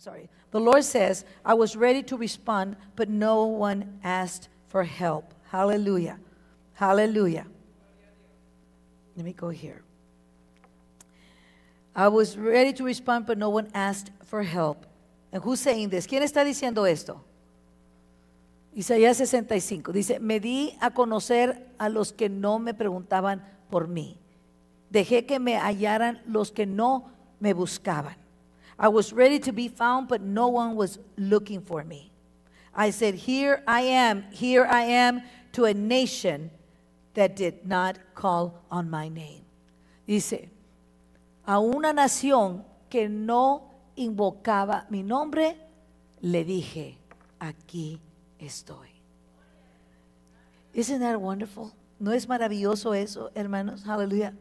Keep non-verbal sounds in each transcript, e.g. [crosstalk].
sorry. The Lord says, I was ready to respond, but no one asked for help. Hallelujah. Hallelujah. Let me go here. I was ready to respond, but no one asked for help. And who's saying this? ¿Quién está diciendo esto? Isaías 65 dice, me di a conocer a los que no me preguntaban por mí. Dejé que me hallaran los que no me buscaban. I was ready to be found, but no one was looking for me. I said, Here I am, here I am, to a nation that did not call on my name. Dice, a una nación que no invocaba mi nombre, le dije, aquí estoy. Isn't that wonderful? ¿No es maravilloso eso, hermanos? Hallelujah.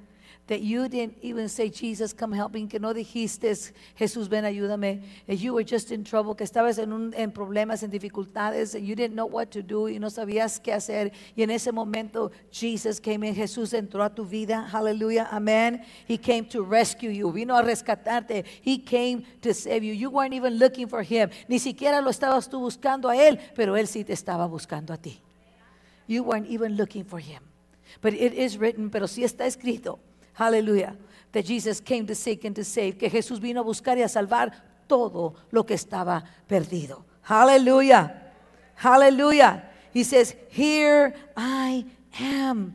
that you didn't even say, Jesus, come help me, que no dijiste, Jesús, ven, ayúdame. and you were just in trouble, que estabas en, un, en problemas, en dificultades, and you didn't know what to do, y no sabías qué hacer. Y en ese momento, Jesus came in, Jesús entró a tu vida. Hallelujah, amen. He came to rescue you, vino a rescatarte. He came to save you. You weren't even looking for him. Ni siquiera lo estabas tú buscando a él, pero él sí te estaba buscando a ti. You weren't even looking for him. But it is written, pero sí está escrito Aleluya. That Jesus came to seek and to save. Que Jesús vino a buscar y a salvar todo lo que estaba perdido. Aleluya. Aleluya. He says, Here I am.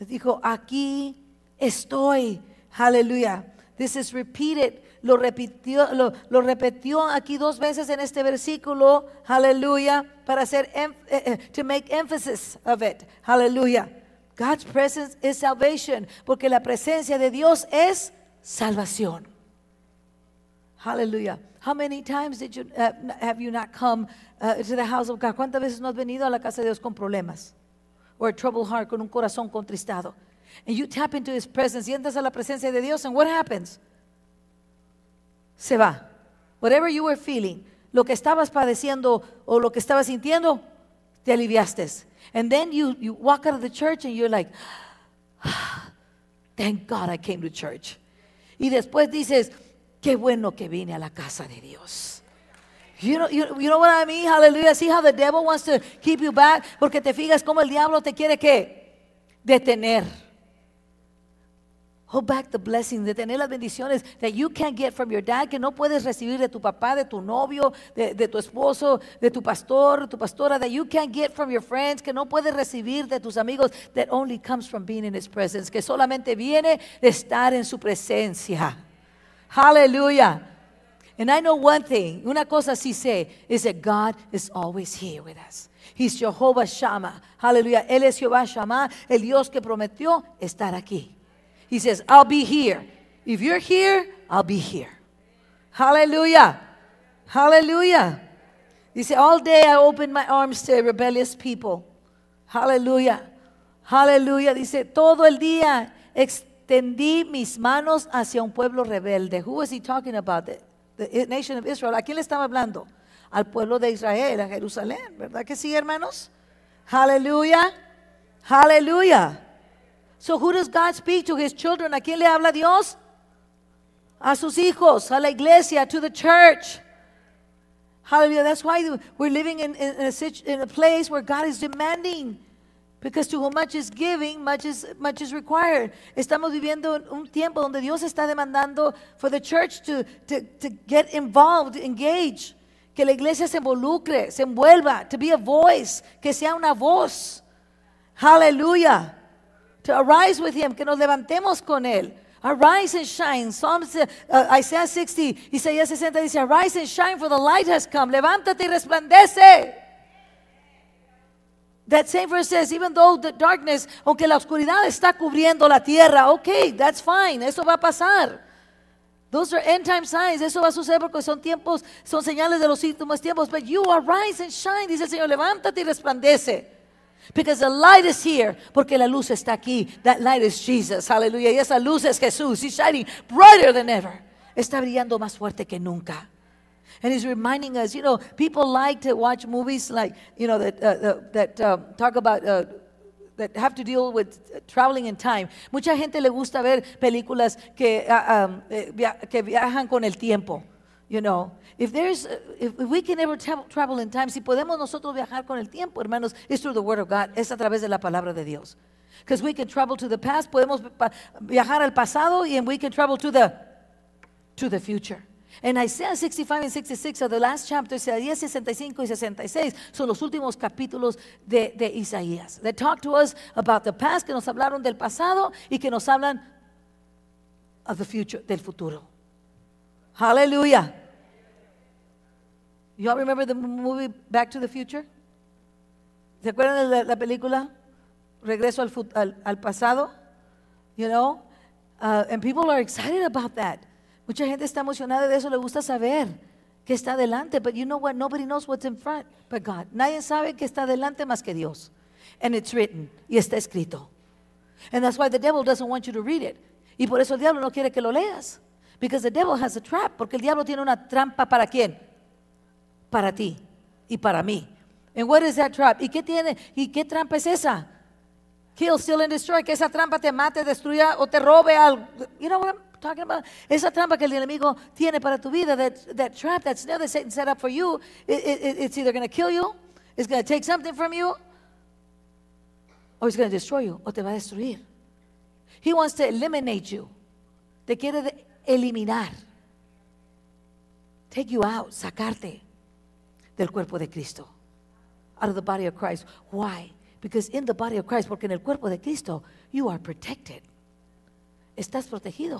dijo, aquí estoy. Aleluya. This is repeated. Lo repitió, lo, lo repitió aquí dos veces en este versículo. Aleluya. Para hacer, em, eh, eh, to make emphasis of it. Aleluya. God's presence is salvation, porque la presencia de Dios es salvación. Hallelujah. How many times did you, uh, have you not come uh, to the house of God? ¿Cuántas veces no has venido a la casa de Dios con problemas? Or a troubled heart, con un corazón contristado. And you tap into his presence y entras a la presencia de Dios and what happens? Se va. Whatever you were feeling, lo que estabas padeciendo o lo que estabas sintiendo, te aliviaste And then you, you walk out of the church and you're like, [sighs] thank God I came to church. Y después dices, qué bueno que vine a la casa de Dios. You know, you, you know what I mean? Hallelujah. See how the devil wants to keep you back. Porque te fijas como el diablo te quiere que detener. Hold back the blessings, detener las bendiciones that you can't get from your dad, que no puedes recibir de tu papá, de tu novio, de, de, tu esposo, de tu pastor, tu pastora, that you can't get from your friends, que no puedes recibir de tus amigos, that only comes from being in his presence, que solamente viene de estar en su presencia. Hallelujah. And I know one thing, una cosa sí sé, is that God is always here with us. He's Jehovah Shammah. Hallelujah. Él es Jehová Shammah, el Dios que prometió estar aquí. He says, I'll be here. If you're here, I'll be here. Hallelujah. Hallelujah. Dice, all day I opened my arms to rebellious people. Hallelujah. Hallelujah. Dice, todo el día extendí mis manos hacia un pueblo rebelde. Who was he talking about? The, nation of Israel. ¿A quién le estaba hablando? Al pueblo de Israel, a Jerusalén. ¿Verdad que sí, hermanos? Hallelujah. Hallelujah. So who does God speak to his children? ¿A quién le habla Dios? A sus hijos, a la iglesia, to the church. Hallelujah. That's why we're living in, in, a, in a place where God is demanding. Because to whom much is giving, much is, much is required. Estamos viviendo un tiempo donde Dios está demandando for the church to, to, to get involved, engage. Que la iglesia se involucre, se envuelva, to be a voice, que sea una voz. Hallelujah. arise with him, que nos levantemos con él. Arise and shine. Psalms, uh, Isaiah 60, Isaías 60 dice, arise and shine for the light has come. Levántate y resplandece. That same verse says, even though the darkness, aunque la oscuridad está cubriendo la tierra, okay, that's fine, eso va a pasar. Those are end time signs. Eso va a suceder porque son tiempos, son señales de los últimos tiempos. But you arise and shine, dice el Señor, levántate y resplandece. Because the light is here, porque la luz está aquí. That light is Jesus. Hallelujah. Y esa luz es Jesús. He's shining brighter than ever. Está brillando más fuerte que nunca. And he's reminding us, you know, people like to watch movies like, you know, that, uh, that uh, talk about, uh, that have to deal with uh, traveling in time. Mucha gente le gusta ver películas que, uh, um, eh, que viajan con el tiempo, you know. If there's, uh, if we can ever travel, in time, si podemos nosotros viajar con el tiempo, hermanos, it's through the Word of God. Es a través de la palabra de Dios. Because we can travel to the past, podemos viajar al pasado, and we can travel to the to the future. And Isaiah 65 and 66 are the last chapters, Isaiah 65 y 66 son los últimos capítulos de, de Isaías. They talk to us about the past, que nos hablaron del pasado y que nos hablan of the future, del futuro. Hallelujah. You all remember the movie Back to the Future? ¿Se acuerdan de la, la película Regreso al, al, al, pasado? You know? Uh, and people are excited about that. Mucha gente está emocionada de eso, le gusta saber qué está adelante. But you know what? Nobody knows what's in front but God. Nadie sabe qué está adelante más que Dios. And it's written. Y está escrito. And that's why the devil doesn't want you to read it. Y por eso el diablo no quiere que lo leas. Because the devil has a trap. Porque el diablo tiene una trampa para quién? para ti y para mí. And what is that trap? ¿Y qué tiene? ¿Y qué trampa es esa? Kill, steal and destroy. Que esa trampa te mate, destruya o te robe algo. You know what I'm talking about? Esa trampa que el enemigo tiene para tu vida, that, trap, that snare that Satan set up for you, it's either going to kill you, it's going to take something from you, or it's going to destroy you, o te va a destruir. He wants to eliminate you. Te quiere eliminar. Take you out, sacarte del cuerpo de Cristo. Out of the body of Christ. Why? Because in the body of Christ, porque en el cuerpo de Cristo, you are protected. Estás protegido.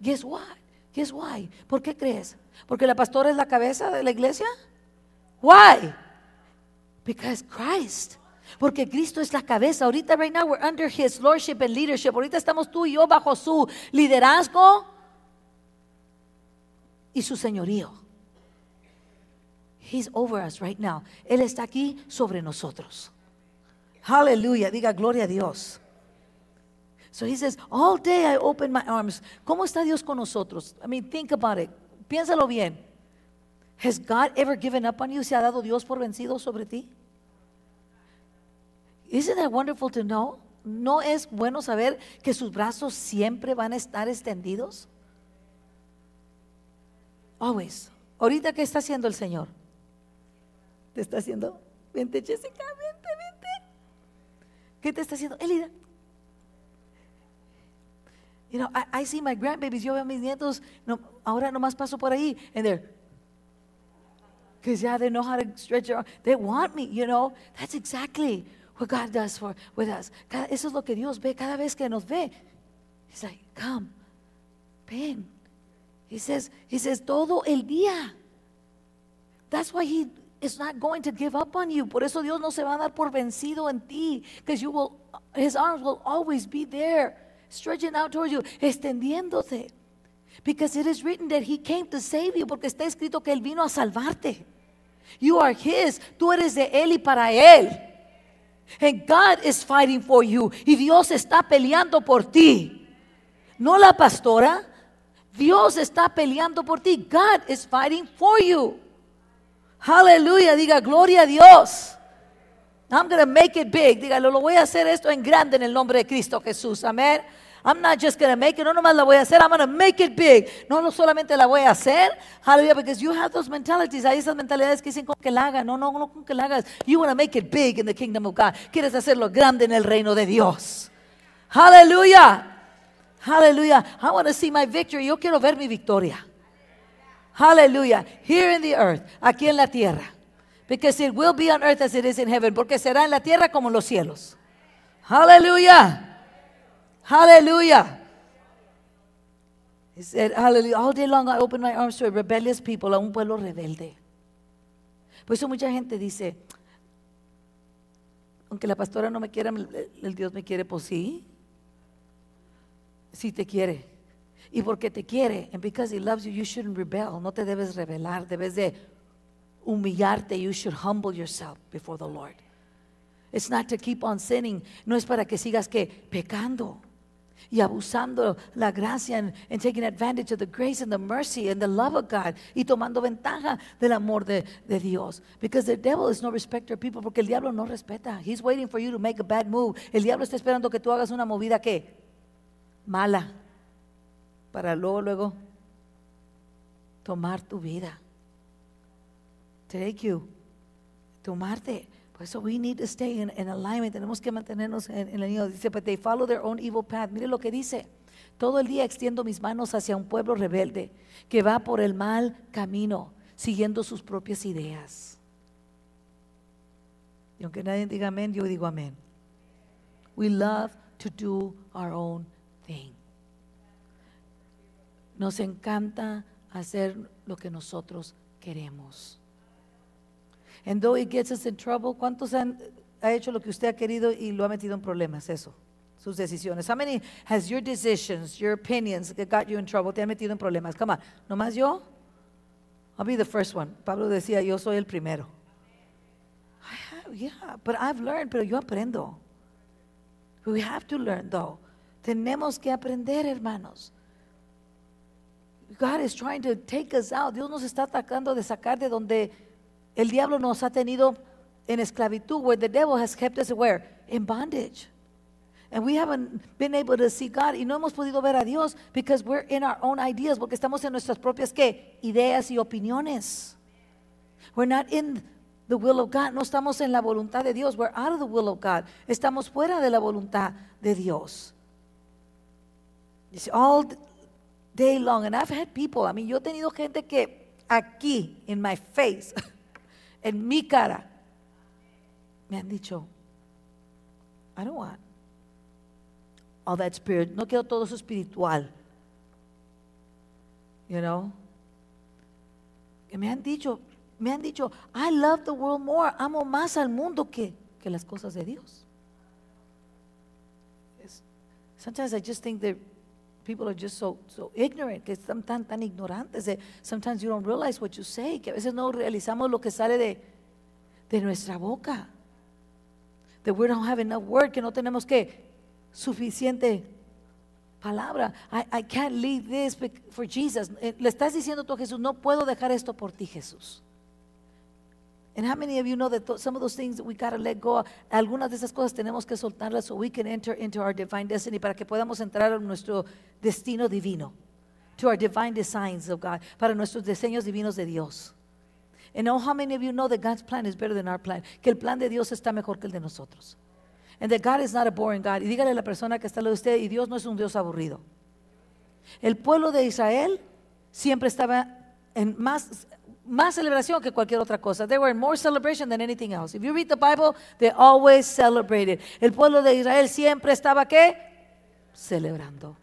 Guess what? Guess why? ¿Por qué crees? ¿Porque la pastora es la cabeza de la iglesia? Why? Because Christ. Porque Cristo es la cabeza. Ahorita, right now, we're under His Lordship and leadership. Ahorita estamos tú y yo bajo su liderazgo y su señorío. He's over us right now. Él está aquí sobre nosotros. Aleluya Diga gloria a Dios. So he says, All day I open my arms. ¿Cómo está Dios con nosotros? I mean, think about it. Piénsalo bien. Has God ever given up on you? ¿Se ha dado Dios por vencido sobre ti? Isn't that wonderful to know? ¿No es bueno saber que sus brazos siempre van a estar extendidos? Always. Ahorita, ¿qué está haciendo el Señor? te está haciendo, vente Jessica, vente, vente. ¿Qué te está haciendo? Elida. You know, I, I see my grandbabies, yo veo a mis nietos, no, ahora nomás paso por ahí, and they're, because yeah, they know how to stretch their arms. They want me, you know. That's exactly what God does for with us. eso es lo que Dios ve cada vez que nos ve. He's like, come, ven. He says, he says, todo el día. That's why he It's not going to give up on you. Por eso Dios no se va a dar por vencido en ti, because you will his arms will always be there, stretching out towards you, extendiéndose. Because it is written that he came to save you, porque está escrito que él vino a salvarte. You are his, tú eres de él y para él. And God is fighting for you. Y Dios está peleando por ti. No la pastora. Dios está peleando por ti. God is fighting for you. Aleluya, diga gloria a Dios. I'm gonna make it big. diga lo voy a hacer esto en grande en el nombre de Cristo Jesús. Amén. I'm not just gonna make it. No nomás la voy a hacer. I'm gonna make it big. No, no solamente la voy a hacer. Aleluya, because you have those mentalities. Hay esas mentalidades que dicen con que la haga. No, no, no con que la hagas. You want to make it big in the kingdom of God. Quieres hacerlo grande en el reino de Dios. Aleluya. Aleluya. I want to see my victory. Yo quiero ver mi victoria. Hallelujah. Here in the earth, aquí en la tierra. Because it will be on earth as it is in heaven. Porque será en la tierra como en los cielos. Hallelujah. Hallelujah. He said, Hallelujah. All day long I open my arms to a rebellious people, a un pueblo rebelde. Por eso mucha gente dice, aunque la pastora no me quiera, el Dios me quiere, por pues sí. Sí te quiere y porque te quiere, and because he loves you, you shouldn't rebel. No te debes rebelar, debes de humillarte. You should humble yourself before the Lord. It's not to keep on sinning. No es para que sigas que pecando y abusando la gracia and, taking advantage of the grace and the mercy and the love of God y tomando ventaja del amor de, de Dios. Because the devil is no respecter of people, porque el diablo no respeta. He's waiting for you to make a bad move. El diablo está esperando que tú hagas una movida que mala para luego, luego tomar tu vida. Take you. Tomarte. Por eso we need to stay in, alignment. Tenemos que mantenernos en, el niño. Dice, but they follow their own evil path. Mire lo que dice. Todo el día extiendo mis manos hacia un pueblo rebelde que va por el mal camino, siguiendo sus propias ideas. Y aunque nadie diga amén, yo digo amén. We love to do our own thing. Nos encanta hacer lo que nosotros queremos. And though it gets us in trouble, ¿cuántos han hecho lo que usted ha querido y lo ha metido en problemas? Eso, sus decisiones. How many has your decisions, your opinions that got you in trouble, te han metido en problemas? Come on, nomás yo. I'll be the first one. Pablo decía, yo soy el primero. Have, yeah, but I've learned, pero yo aprendo. We have to learn though. Tenemos que aprender, hermanos. God is trying to take us out. Dios nos está atacando de sacar de donde el diablo nos ha tenido en esclavitud, where the devil has kept us where? In bondage. And we haven't been able to see God y no hemos podido ver a Dios because we're in our own ideas, porque estamos en nuestras propias ¿qué? ideas y opiniones. We're not in the will of God, no estamos en la voluntad de Dios, we're out of the will of God. Estamos fuera de la voluntad de Dios. all day long. And I've had people, I mean, yo he tenido gente que aquí, in my face, [laughs] en mi cara, me han dicho, I don't want all that spirit. No quiero todo eso espiritual. You know? me han dicho, me han dicho, I love the world more. Amo más al mundo que, que las cosas de Dios. sometimes I just think that people are just so, so ignorant, que están tan, tan ignorantes. That eh, sometimes you don't realize what you say, que a veces no realizamos lo que sale de, de nuestra boca. That we don't have enough word, que no tenemos que suficiente palabra. I, I can't leave this for Jesus. Eh, le estás diciendo tú a Jesús, no puedo dejar esto por ti, Jesús. And how many of you know that some of those things that we gotta let go? Algunas de esas cosas tenemos que soltarlas so we can enter into our divine destiny para que podamos entrar en nuestro destino divino, to our divine designs of God, para nuestros diseños divinos de Dios. And oh, how many of you know that God's plan is better than our plan? Que el plan de Dios está mejor que el de nosotros. And that God is not a boring God. Y dígale a la persona que está al lado de usted, y Dios no es un Dios aburrido. El pueblo de Israel siempre estaba en más más celebración que cualquier otra cosa. They were in more celebration than anything else. If you read the Bible, they always celebrated. El pueblo de Israel siempre estaba qué? Celebrando.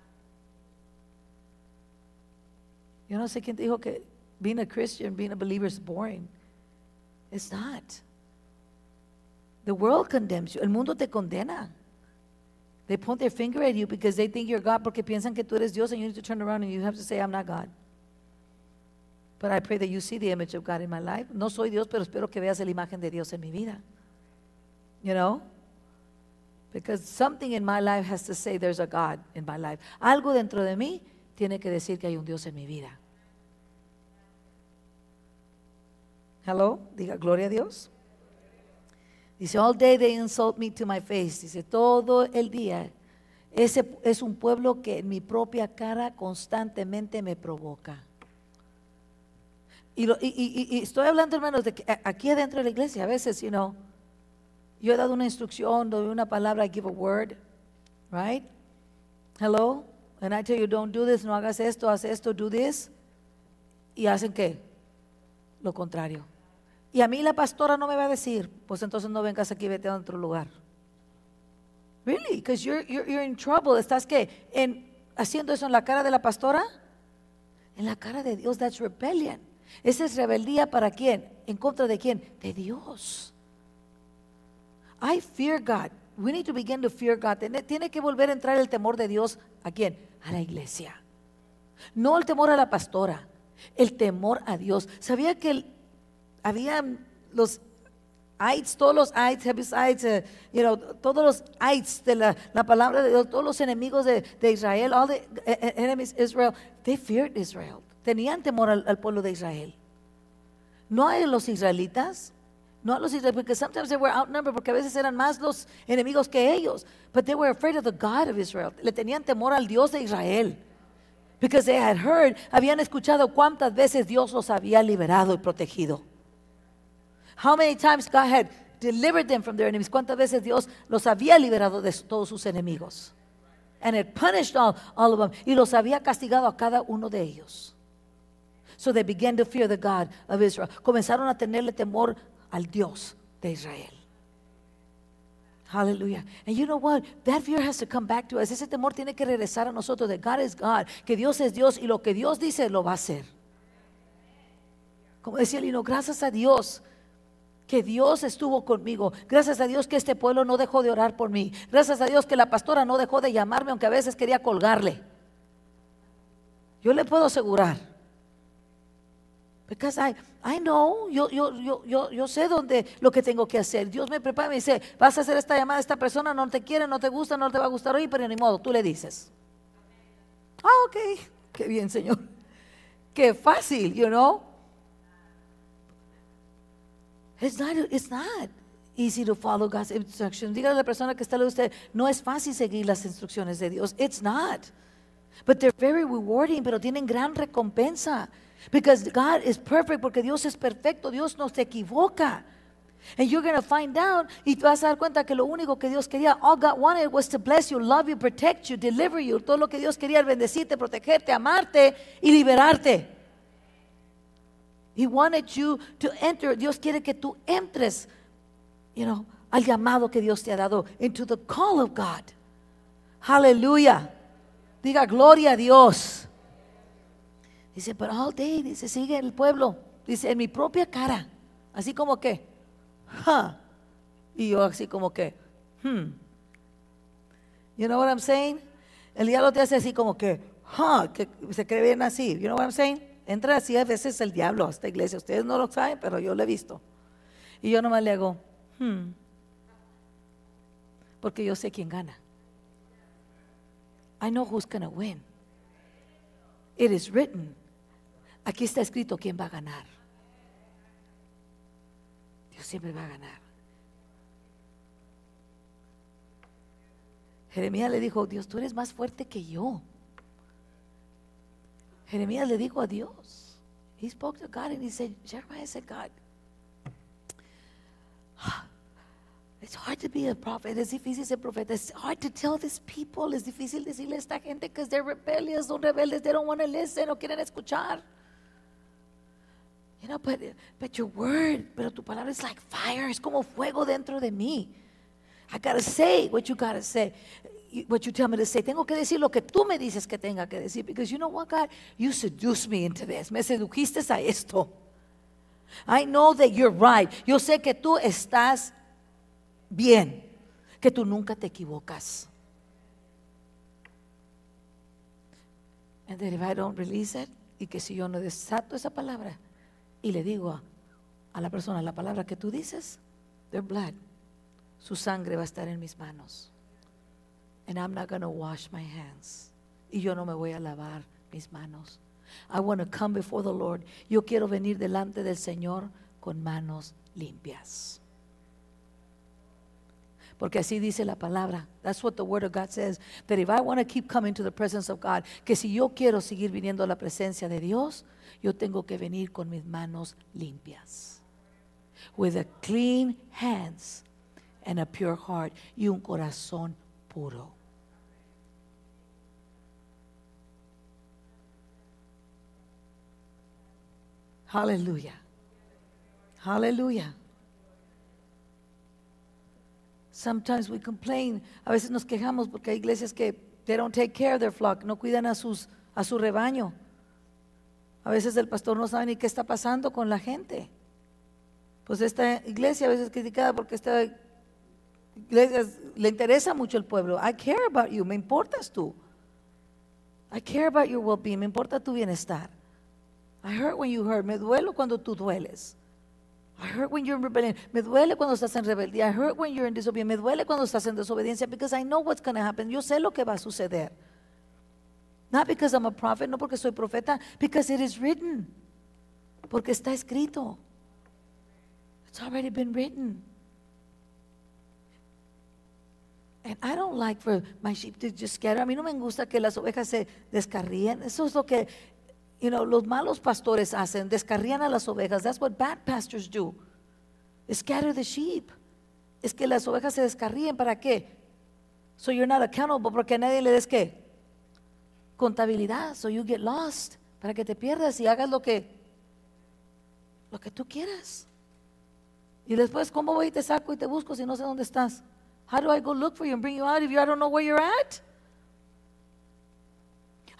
Yo no sé quién dijo que being a Christian, being a believer is boring. It's not. The world condemns you. El mundo te condena. They point their finger at you because they think you're God porque piensan que tú eres Dios and you need to turn around and you have to say, I'm not God. But I pray that you see the image of God in my life. No soy Dios, pero espero que veas la imagen de Dios en mi vida. You know? Because something in my life has to say there's a God in my life. Algo dentro de mí tiene que decir que hay un Dios en mi vida. Hello, diga gloria a Dios. Dice, all day they insult me to my face. Dice, todo el día. Ese es un pueblo que en mi propia cara constantemente me provoca. Y, y, y, estoy hablando, hermanos, de que aquí adentro de la iglesia a veces, you know, yo he dado una instrucción, doy una palabra, I give a word, right? Hello? And I tell you, don't do this, no hagas esto, haz esto, do this. ¿Y hacen qué? Lo contrario. Y a mí la pastora no me va a decir, pues entonces no vengas aquí, vete a otro lugar. Really? Because you're, you're, you're, in trouble. ¿Estás qué? En, haciendo eso en la cara de la pastora? En la cara de Dios, that's rebellion. Esa es rebeldía para quién? ¿En contra de quién? De Dios. I fear God. We need to begin to fear God. Tiene que volver a entrar el temor de Dios a quién? A la iglesia. No el temor a la pastora, el temor a Dios. ¿Sabía que había los AIDS, todos los AIDS, eh, you know, todos los AIDS de la, palabra de Dios, todos los enemigos de, de Israel, all the eh, eh, enemies Israel, they feared Israel tenían temor al, pueblo de Israel. No a los israelitas, no a los israelitas, porque sometimes they were outnumbered, porque a veces eran más los enemigos que ellos. But they were afraid of the God of Israel. Le tenían temor al Dios de Israel. Because they had heard, habían escuchado cuántas veces Dios los había liberado y protegido. How many times God had delivered them from their enemies. Cuántas veces Dios los había liberado de todos sus enemigos. And had punished all of them. Y los había castigado a cada uno de ellos. So they began to fear the God of Israel. Comenzaron a tenerle temor al Dios de Israel. Aleluya. And you know what? That fear has to come back to us. Ese temor tiene que regresar a nosotros de God is God, que Dios es Dios y lo que Dios dice lo va a hacer. Como decía el hino gracias a Dios que Dios estuvo conmigo. Gracias a Dios que este pueblo no dejó de orar por mí. Gracias a Dios que la pastora no dejó de llamarme, aunque a veces quería colgarle. Yo le puedo asegurar Because I, I know, yo, yo, yo, sé dónde lo que tengo que hacer. Dios me prepara y me dice, vas a hacer esta llamada a esta persona, no te quiere, no te gusta, no te va a gustar hoy, pero ni modo, tú le dices. Ah, ok, qué bien, Señor. Qué fácil, you know. It's not, it's not easy to follow God's instructions. Dígale a la persona que está lejos de usted, no es fácil seguir las instrucciones de Dios. It's not. But they're very rewarding, pero tienen gran recompensa. Because God is perfect, porque Dios es perfecto, Dios no se equivoca. And you're going to find out, y te vas a dar cuenta que lo único que Dios quería, all God wanted was to bless you, love you, protect you, deliver you. Todo lo que Dios quería era bendecirte, protegerte, amarte y liberarte. He wanted you to enter. Dios quiere que tú entres, you know, al llamado que Dios te ha dado, into the call of God. Hallelujah. Diga gloria a Dios. Dice, pero all oh, day, dice, sigue el pueblo. Dice, en mi propia cara. Así como que, huh. Y yo así como que, hmm. You know what I'm saying? El diablo te hace así como que, huh, que se cree bien así. You know what I'm saying? Entra así a veces el diablo a esta iglesia. Ustedes no lo saben, pero yo lo he visto. Y yo nomás le hago, hmm. Porque yo sé quién gana. I know who's going to win. It is written. Aquí está escrito quién va a ganar. Dios siempre va a ganar. Jeremías le dijo, Dios, tú eres más fuerte que yo. Jeremías le dijo a Dios. He spoke to God and he said, Jeremiah said, God, [sighs] it's hard to be a prophet. Es difícil ser profeta. It's hard to tell these people. Es difícil decirle a esta gente que they're rebellious, son rebeldes. They don't want to listen, no quieren escuchar but, pues, but your word, pero tu palabra es like fire, es como fuego dentro de mí. I gotta say what you gotta say, what you tell me to say. Tengo que decir lo que tú me dices que tenga que decir, because you know what, God, you seduce me into this. Me sedujiste a esto. I know that you're right. Yo sé que tú estás bien, que tú nunca te equivocas. And that if I don't release it, y que si yo no desato esa palabra, y le digo a, la persona, la palabra que tú dices, they're blood, su sangre va a estar en mis manos. And I'm not going to wash my hands. Y yo no me voy a lavar mis manos. I want to come before the Lord. Yo quiero venir delante del Señor con manos limpias. Porque así dice la palabra. That's what the word of God says. That if I want to keep coming to the presence of God, que si yo quiero seguir viniendo a la presencia de Dios, yo tengo que venir con mis manos limpias. With a clean hands and a pure heart y un corazón puro. Aleluya. Aleluya. Sometimes we complain. A veces nos quejamos porque hay iglesias que they don't take care of their flock, no cuidan a sus a su rebaño. A veces el pastor no sabe ni qué está pasando con la gente. Pues esta iglesia a veces es criticada porque esta iglesia le interesa mucho el pueblo. I care about you, me importas tú. I care about your well-being, me importa tu bienestar. I hurt when you hurt, me duelo cuando tú dueles. I hurt when you're in rebellion. Me duele cuando estás en rebeldía. I hurt when you're in disobedience. Me duele cuando estás en desobediencia because I know what's going to happen. Yo sé lo que va a suceder. Not because I'm a prophet, no porque soy profeta, because it is written. Porque está escrito. It's already been written. And I don't like for my sheep to just scatter. A mí no me gusta que las ovejas se descarríen. Eso es lo que, you know, los malos pastores hacen. Descarrían a las ovejas. That's what bad pastors do. Scatter the sheep. Es que las ovejas se descarríen. ¿Para qué? So you're not accountable porque nadie le des qué contabilidad, so you get lost, para que te pierdas y hagas lo que, lo que tú quieras. Y después, ¿cómo voy y te saco y te busco si no sé dónde estás? How do I go look for you and bring you out if you, I don't know where you're at?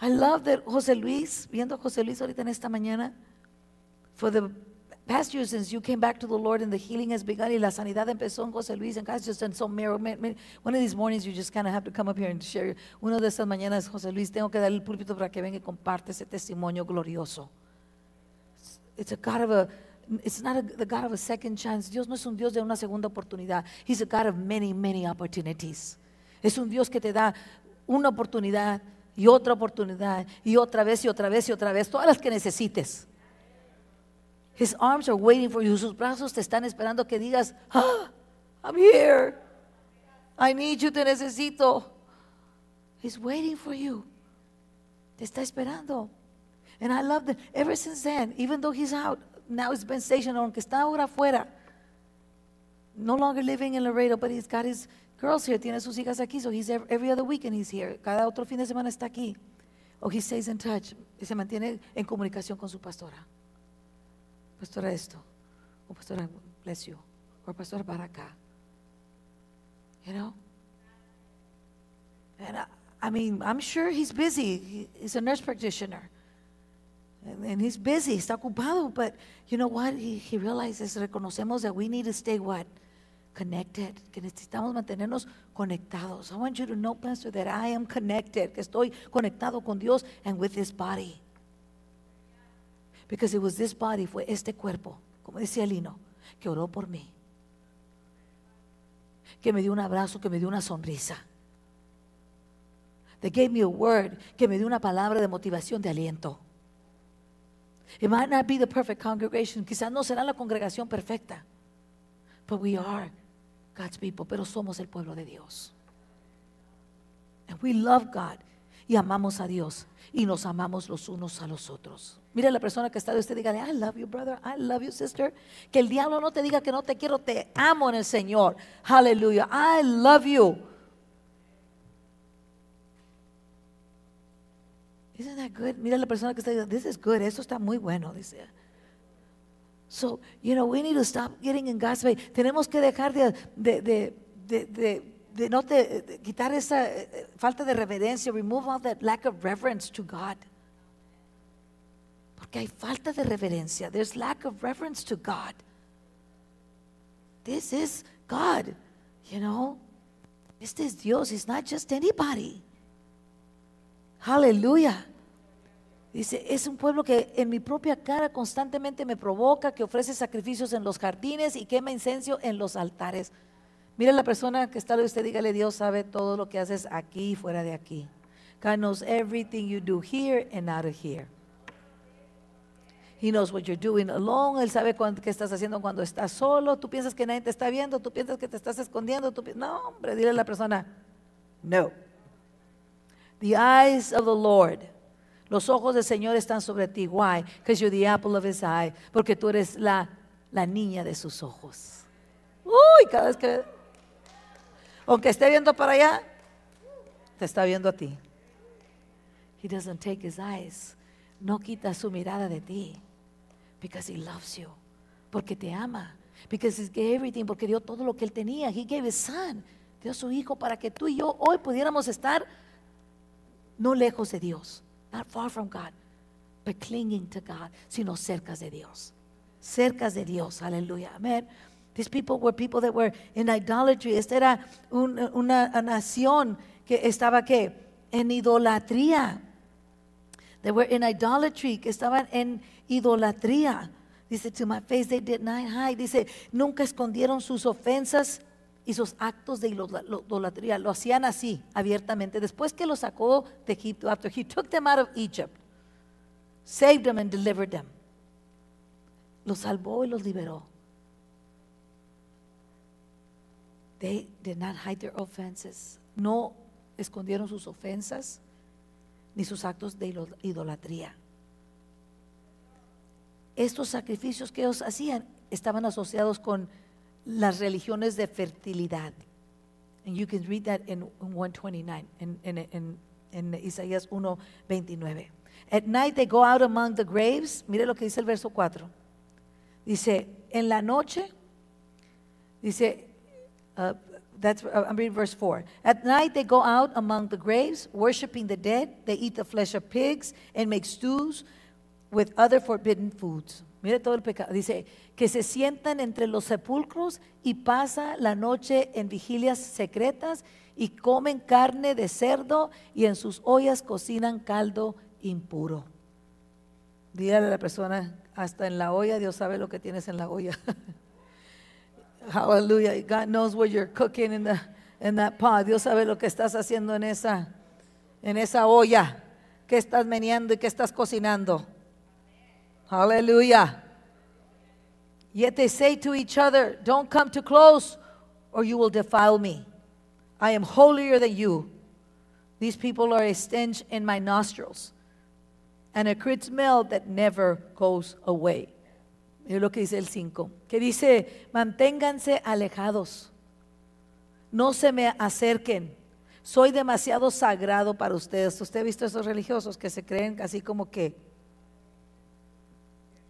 I love that José Luis, viendo a José Luis ahorita en esta mañana, for the Pastor, since you came back to the Lord and the healing has begun. Y la sanidad empezó en José Luis. And God's just done so One of these mornings you just kind of have to come up here and share. Uno de estas mañanas, José Luis, tengo que dar el púlpito para que venga y comparte ese testimonio glorioso. It's, it's a God of a It's not a, the God of a second chance. Dios no es un Dios de una segunda oportunidad. He's a God of many, many opportunities. Es un Dios que te da una oportunidad y otra oportunidad y otra vez y otra vez y otra vez, todas las que necesites. His arms are waiting for you. Sus brazos te están esperando que digas, ah, I'm here. I need you, te necesito. He's waiting for you. Te está esperando. And I love that ever since then, even though he's out, now he's been stationed, aunque está ahora afuera, no longer living in Laredo, but he's got his girls here, tiene sus hijas aquí, so he's every other weekend he's here. Cada otro fin de semana está aquí. Or oh, he stays in touch, y se mantiene en comunicación con su pastora pastora esto, or oh, pastora bless you, or oh, pastora baraka. You know? And I, uh, I mean, I'm sure he's busy. He, he's a nurse practitioner. And, and he's busy, está ocupado, but you know what? He, he realizes, reconocemos that we need to stay what? Connected. Que necesitamos mantenernos conectados. I want you to know, Pastor, that I am connected, que estoy conectado con Dios and with his body. Because it was this fue este cuerpo, como decía Lino, que oró por mí. Que me dio un abrazo, que me dio una sonrisa. gave me a word, que me dio una palabra de motivación, de aliento. It might not be the perfect congregation, quizás no será la congregación perfecta. But we are God's people, pero somos el pueblo de Dios. And we love God y amamos a Dios y nos amamos los unos a los otros. Mira a la persona que está de usted, dígale, I love you, brother, I love you, sister. Que el diablo no te diga que no te quiero, te amo en el Señor. Aleluya, I love you. Isn't that good? Mira a la persona que está diciendo, this is good, eso está muy bueno, dice. So, you know, we need to stop getting in God's way. Tenemos que dejar de, de, de, de de no te, quitar esa eh, eh, falta de reverencia, remove all that lack of reverence to God. Porque hay falta de reverencia. There's lack of reverence to God. This is God, you know. Este es Dios, It's not just anybody. hallelujah Dice, es un pueblo que en mi propia cara constantemente me provoca, que ofrece sacrificios en los jardines y quema incencio en los altares. Mira la persona que está de usted, dígale, Dios sabe todo lo que haces aquí y fuera de aquí. God knows everything you do here and out of here. Él sabe qué estás haciendo cuando estás solo. Tú piensas que nadie te está viendo. Tú piensas que te estás escondiendo. no, hombre, dile a la persona, no. The eyes of the Lord. Los ojos del Señor están sobre ti. Why? Because you're the apple of his eye. Porque tú eres la, la niña de sus ojos. Uy, cada vez que... Aunque esté viendo para allá, te está viendo a ti. He doesn't take his eyes. No quita su mirada de ti. Because he loves you. Porque te ama. Because he gave everything. Porque dio todo lo que él tenía. He gave his son. Dio su hijo para que tú y yo hoy pudiéramos estar no lejos de Dios. Not far from God. But clinging to God. Sino cerca de Dios. Cerca de Dios. Aleluya. Amén. These people were people that were in idolatry. Esta era un, una nación que estaba que en idolatría. They were in idolatry, que estaban en idolatría. Dice, to my face they did not hide. Dice, nunca escondieron sus ofensas y sus actos de idolatría. Lo hacían así, abiertamente. Después que los sacó de Egipto, after he took them out of Egypt, saved them and delivered them. Los salvó y los liberó. They did not hide their offenses. No escondieron sus ofensas ni sus actos de idolatría estos sacrificios que ellos hacían estaban asociados con las religiones de fertilidad. And you can read that in, 129, in, in, Isaías 1:29. At night they go out among the graves. Mire lo que dice el verso 4. Dice, en la noche, dice, uh, uh, I'm reading verse 4. At night they go out among the graves, worshiping the dead. They eat the flesh of pigs and make stews with other forbidden foods. Mire todo el pecado. Dice que se sientan entre los sepulcros y pasa la noche en vigilias secretas y comen carne de cerdo y en sus ollas cocinan caldo impuro. Dígale a la persona, hasta en la olla, Dios sabe lo que tienes en la olla. [laughs] Hallelujah. God knows what you're cooking in, the, in that pot. Dios sabe lo que estás haciendo en esa, en esa olla. ¿Qué estás meneando y qué estás cocinando? Hallelujah. Yet they say to each other, Don't come too close, or you will defile me. I am holier than you. These people are a stench in my nostrils and a acrid smell that never goes away. Mira lo que dice el 5, que dice, manténganse alejados, no se me acerquen, soy demasiado sagrado para ustedes. ¿Usted ha visto esos religiosos que se creen así como que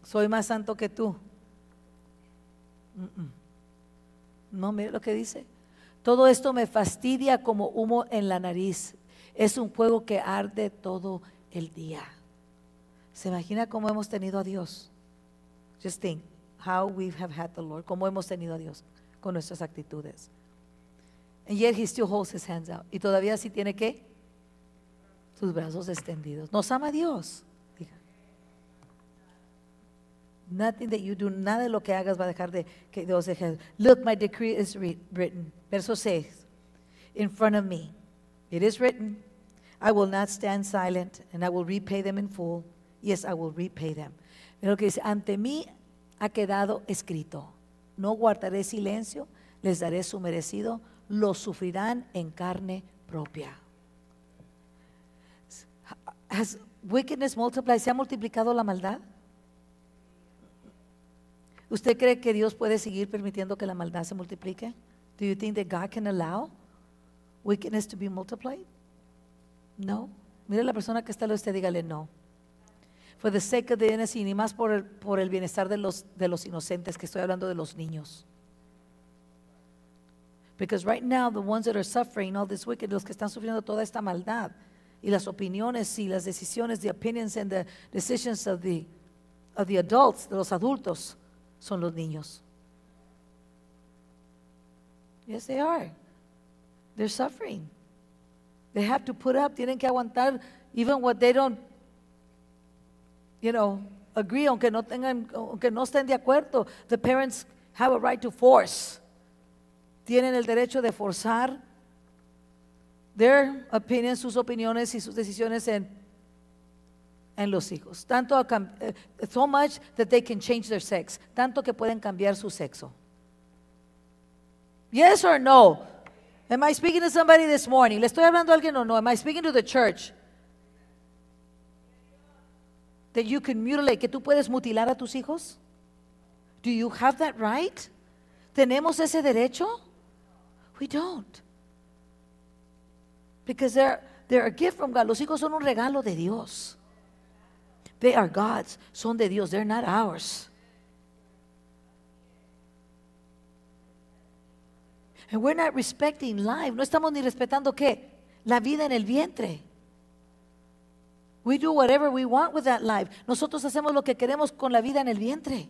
soy más santo que tú. No, mire lo que dice. Todo esto me fastidia como humo en la nariz. Es un fuego que arde todo el día. ¿Se imagina cómo hemos tenido a Dios? Just think how we have had the Lord, cómo hemos tenido a Dios con nuestras actitudes. And yet he still holds his hands out. Y todavía sí tiene que sus brazos extendidos. Nos ama Dios. Nothing that you do, nada de lo que hagas va a dejar de que Dios deje. Look, my decree is written. Verso 6. In front of me. It is written. I will not stand silent and I will repay them in full. Yes, I will repay them. Pero lo que dice, ante mí ha quedado escrito. No guardaré silencio, les daré su merecido, lo sufrirán en carne propia. Has wickedness multiplied? ¿Se ha multiplicado la maldad? ¿Usted cree que Dios puede seguir permitiendo que la maldad se multiplique? Do you think that God can allow wickedness to be multiplied? No. Mire la persona que está a usted, dígale no. For the sake of the innocent, y más por el, por el bienestar de los, de los inocentes, que estoy hablando de los niños. Because right now, the ones that are suffering all this wickedness, los que están sufriendo toda esta maldad, y las opiniones y las decisiones, the opinions and the decisions of the, of the adults, de los adultos, son los niños. Yes, they are. They're suffering. They have to put up, tienen que aguantar even what they don't, you know, agree, aunque no tengan, aunque no estén de acuerdo. The parents have a right to force. Tienen el derecho de forzar their opinions, sus opiniones y sus decisiones en en los hijos. Tanto, eh, so much that they can change their sex. Tanto que pueden cambiar su sexo. Yes or no? Am I speaking to somebody this morning? ¿Le estoy hablando a alguien o no? Am I speaking to the church? That you can mutilate, que tú puedes mutilar a tus hijos? Do you have that right? ¿Tenemos ese derecho? We don't. Because they're, they're a gift from God. Los hijos son un regalo de Dios. They are God's, son de Dios, they're not ours. And we're not respecting life. No estamos ni respetando qué? La vida en el vientre. We do whatever we want with that life. Nosotros hacemos lo que queremos con la vida en el vientre.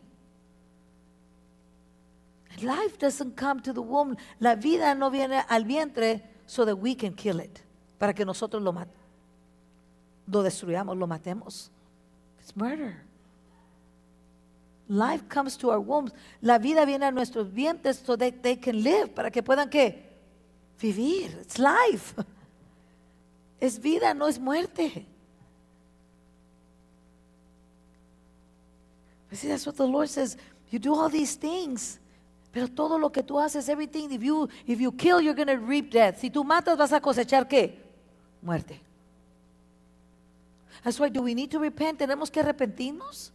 Life doesn't come to the womb. La vida no viene al vientre so that we can kill it. Para que nosotros lo, lo destruyamos, lo matemos. It's murder. Life comes to our wombs. La vida viene a nuestros vientres so that they can live, para que puedan que vivir. It's life. [laughs] Es vida, no es muerte. But see, that's what the Lord says. You do all these things. Pero todo lo que tú haces, everything, if you, if you kill, you're going to reap death. Si tú matas, vas a cosechar qué? Muerte. That's why, do we need to repent? ¿Tenemos que arrepentirnos?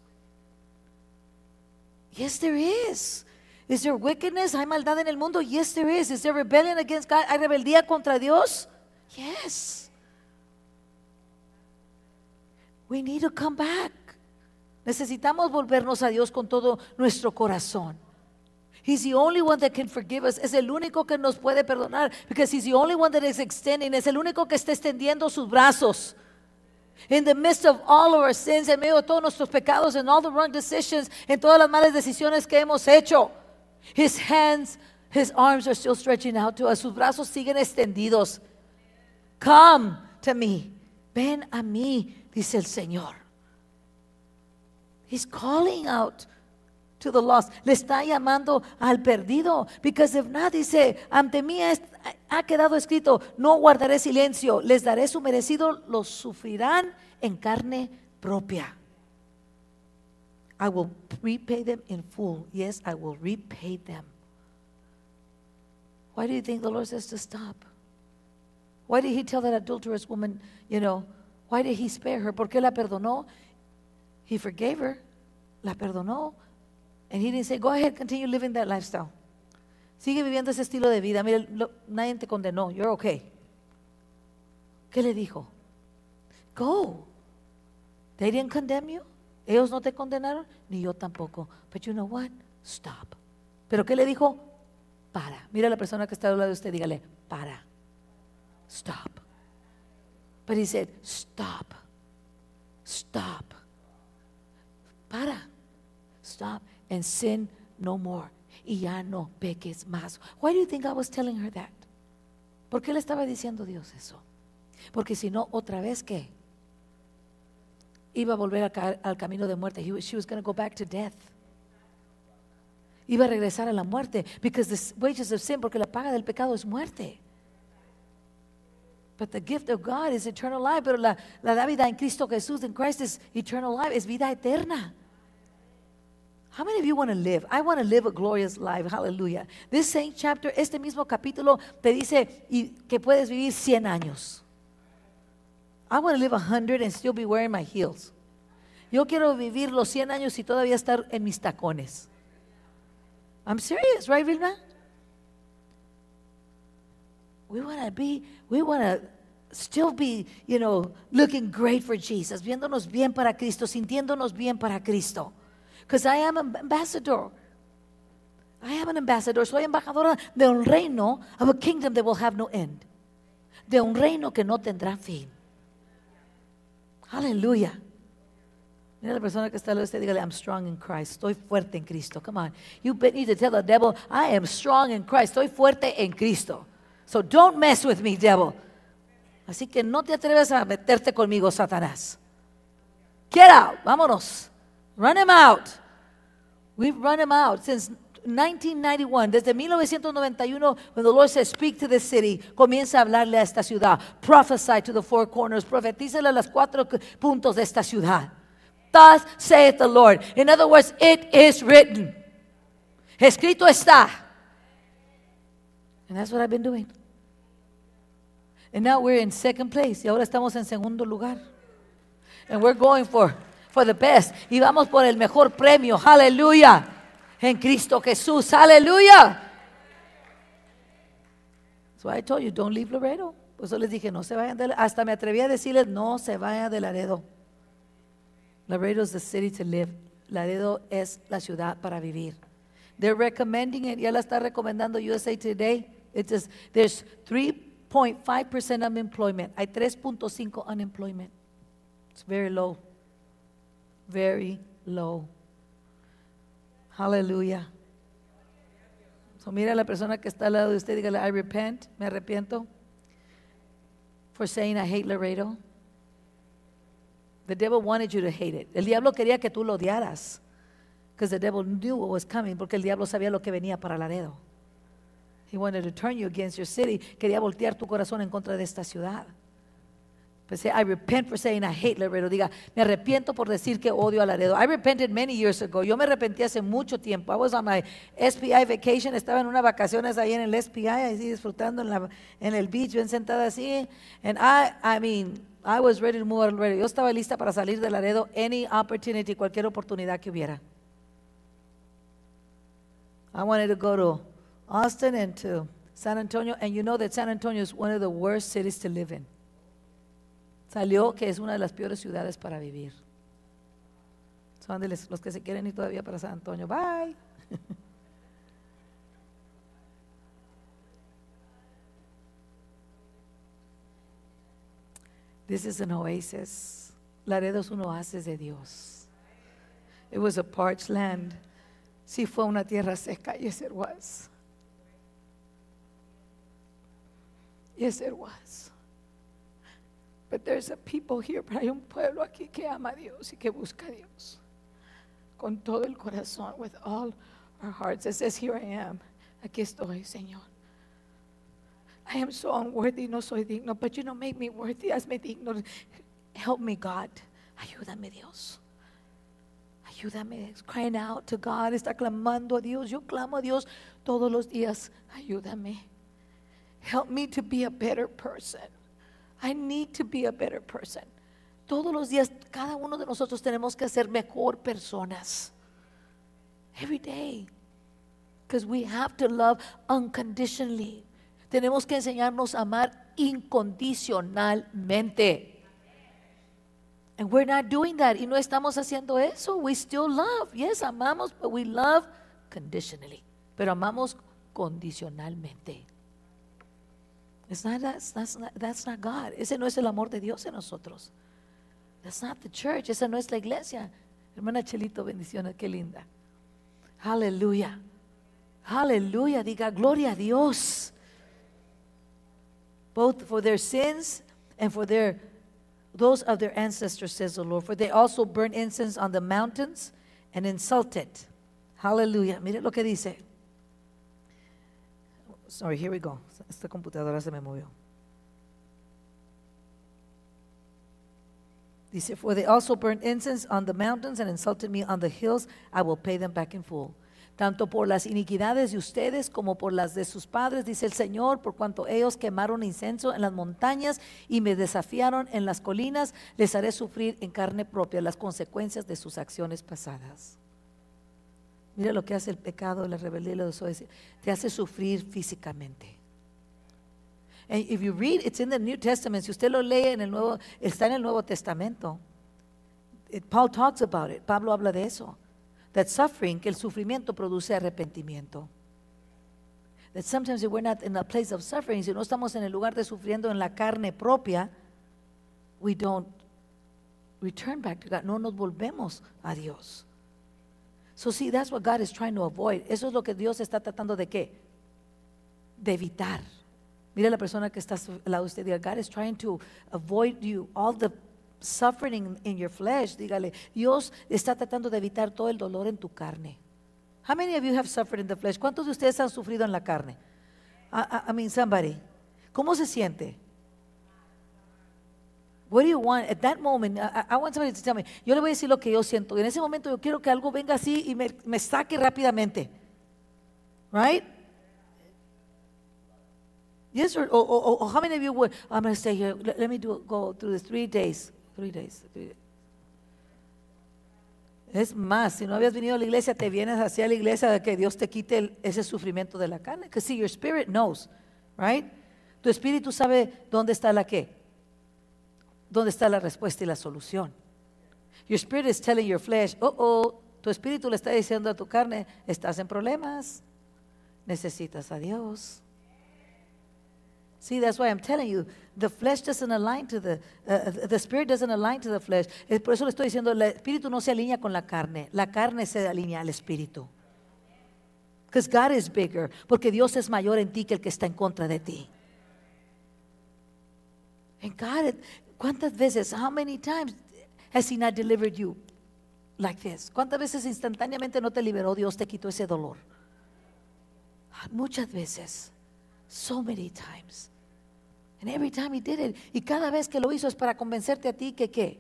Yes, there is. Is there wickedness? ¿Hay maldad en el mundo? Yes, there is. Is there rebellion against God? ¿Hay rebeldía contra Dios? Yes. We need to come back. Necesitamos volvernos a Dios con todo nuestro corazón. He's the only one that can forgive us. Es el único que nos puede perdonar. Because he's the only one that is extending. Es el único que está extendiendo sus brazos. In the midst of all of our sins, en medio de todos nuestros pecados, and all the wrong decisions, en todas las malas decisiones que hemos hecho, His hands, His arms are still stretching out to us. Sus brazos siguen extendidos. Come to me. Ven a mí, dice el Señor. He's calling out to the lost. Le está llamando al perdido. Because if not, dice, ante mí ha quedado escrito, no guardaré silencio, les daré su merecido, los sufrirán en carne propia. I will repay them in full. Yes, I will repay them. Why do you think the Lord says to stop? Why did he tell that adulterous woman, you know, why did he spare her? ¿Por qué la perdonó? He forgave her. La perdonó. And he didn't say, go ahead, continue living that lifestyle. Sigue viviendo ese estilo de vida. Mira, nadie te condenó. You're okay. ¿Qué le dijo? Go. They didn't condemn you. Ellos no te condenaron, ni yo tampoco. But you know what? Stop. ¿Pero qué le dijo? Para. Mira a la persona que está al lado de usted, dígale, para. Stop. But he said, stop. Stop. and sin no more. Y ya no peques más. Why do you think I was telling her that? ¿Por qué le estaba diciendo Dios eso? Porque si no, otra vez que iba a volver a caer al camino de muerte. she was going to go back to death. Iba a regresar a la muerte. Because the wages of sin, porque la paga del pecado es muerte. But the gift of God is eternal life. Pero la, la vida en Cristo Jesús, en Christ, es eternal life, es vida eterna. How many of you want to live? I want to live a glorious life. Hallelujah. This same chapter, este mismo capítulo, te dice que puedes vivir 100 años. I want to live 100 and still be wearing my heels. Yo quiero vivir los 100 años y todavía estar en mis tacones. I'm serious, right, Vilma? We want to be, we want to still be, you know, looking great for Jesus, viéndonos bien para Cristo, sintiéndonos bien para Cristo. Because I am an ambassador. I am an ambassador. Soy embajadora de un reino, of a kingdom that will have no end. De un reino que no tendrá fin. Aleluya. Mira la persona que está al oeste, dígale, I'm strong in Christ. Estoy fuerte en Cristo. Come on. You need to tell the devil, I am strong in Christ. Estoy fuerte en Cristo. So don't mess with me, devil. Así que no te atreves a meterte conmigo, Satanás. Get out. Vámonos. Run him out. We've run him out since 1991. Desde 1991, when the Lord says, Speak to the city, comienza a hablarle a esta ciudad. Prophesy to the four corners. Profetízale a las cuatro puntos de esta ciudad. Thus saith the Lord. In other words, it is written. Escrito está. And that's what I've been doing. And now we're in second place. Y ahora estamos en segundo lugar. And we're going for for the best y vamos por el mejor premio. Aleluya. En Cristo Jesús. Aleluya. So I told you, don't leave Laredo. Por eso les dije, no se vayan de Hasta me atreví a decirles, no se vayan de Laredo. Laredo is the city to live. Laredo es la ciudad para vivir. They're recommending it. Ya la está recomendando USA Today. It says there's 3.5% unemployment. Hay 3.5 unemployment. It's very low very low. Hallelujah. So mira la persona que está al lado de usted, dígale, I repent, me arrepiento for saying I hate Laredo. The devil wanted you to hate it. El diablo quería que tú lo odiaras. Because the devil knew what was coming, porque el diablo sabía lo que venía para Laredo. He wanted to turn you against your city. Quería voltear tu corazón en contra de esta ciudad. Pues I repent for saying I hate Laredo. Diga, me arrepiento por decir que odio a Laredo. I repented many years ago. Yo me arrepentí hace mucho tiempo. I was on my SPI vacation. Estaba en unas vacaciones ahí en el SPI, así disfrutando en, la, en el beach, bien sentada así. And I, I mean, I was ready to move already. Yo estaba lista para salir de Laredo any opportunity, cualquier oportunidad que hubiera. I wanted to go to Austin and to San Antonio. And you know that San Antonio is one of the worst cities to live in. Salió que es una de las peores ciudades para vivir. Son de los que se quieren ir todavía para San Antonio. Bye. [laughs] This is an oasis. Laredo es un oasis de Dios. It was a parched land. Sí fue una tierra seca. Yes, it was. Yes, it was. But there's a people here, pero hay un pueblo aquí que ama a Dios y que busca a Dios. Con todo el corazón, with all our hearts. It says, Here I am. Aquí estoy, Señor. I am so unworthy, no soy digno, but you know, make me worthy, hazme digno. Help me, God. Ayúdame, Dios. Ayúdame. It's crying out to God, está clamando a Dios. Yo clamo a Dios todos los días. Ayúdame. Help me to be a better person. I need to be a better person. Todos los días, cada uno de nosotros tenemos que ser mejor personas. Every day. Because we have to love unconditionally. Tenemos que enseñarnos a amar incondicionalmente. And we're not doing that. Y no estamos haciendo eso. We still love. Yes, amamos, but we love conditionally. Pero amamos condicionalmente. It's not that's, that's not, that's not God. Ese no es el amor de Dios en nosotros. That's not the church. Esa no es la iglesia. Hermana Chelito, bendiciones, qué linda. Aleluya. Aleluya. Diga gloria a Dios. Both for their sins and for their those of their ancestors, says the Lord. For they also burn incense on the mountains and insult it. Hallelujah. Mire lo que dice. Sorry, here we go. Esta computadora se me movió. Dice, for they also burned incense on the mountains and insulted me on the hills, I will pay them back in full. Tanto por las iniquidades de ustedes como por las de sus padres, dice el Señor, por cuanto ellos quemaron incenso en las montañas y me desafiaron en las colinas, les haré sufrir en carne propia las consecuencias de sus acciones pasadas. Mira lo que hace el pecado, la rebeldía la Te hace sufrir físicamente if you read, it's in the New Testament. Si usted lo lee en el Nuevo, está en el Nuevo Testamento. It, Paul talks about it. Pablo habla de eso. That suffering, que el sufrimiento produce arrepentimiento. That sometimes if we're not in a place of suffering, si no estamos en el lugar de sufriendo en la carne propia, we don't return back to God. No nos volvemos a Dios. So see, that's what God is trying to avoid. Eso es lo que Dios está tratando de qué? De evitar. Mira la persona que está al lado de usted, diga, God is trying to avoid you, all the suffering in your flesh. Dígale, Dios está tratando de evitar todo el dolor en tu carne. How many of you have suffered in the flesh? ¿Cuántos de ustedes han sufrido en la carne? I, mean, somebody. ¿Cómo se siente? What do you want at that moment? I, I, want somebody to tell me. Yo le voy a decir lo que yo siento. en ese momento yo quiero que algo venga así y me, me saque rápidamente. Right? Yes, or, or, or, how many of you would, I'm going to stay here, let, me do, go through the three days, three days, Es más, si no habías venido a la iglesia, te vienes hacia la iglesia de que Dios te quite ese sufrimiento de la carne. Porque si your spirit knows, right? Tu espíritu sabe dónde está la qué, dónde está la respuesta y la solución. Your spirit is telling your flesh, oh, oh, tu espíritu le está diciendo a tu carne, estás en problemas, necesitas a Dios. See, that's why I'm telling you, the flesh doesn't align to the, uh, uh, the spirit doesn't align to the flesh. por eso le estoy diciendo, el espíritu no se alinea con la carne, la carne se alinea al espíritu. Because God is bigger, porque Dios es mayor en ti que el que está en contra de ti. And God, ¿cuántas veces, how many times has He not delivered you like this? ¿Cuántas veces instantáneamente no te liberó Dios, te quitó ese dolor? Muchas veces. so many times. And every time he did it, y cada vez que lo hizo es para convencerte a ti que qué?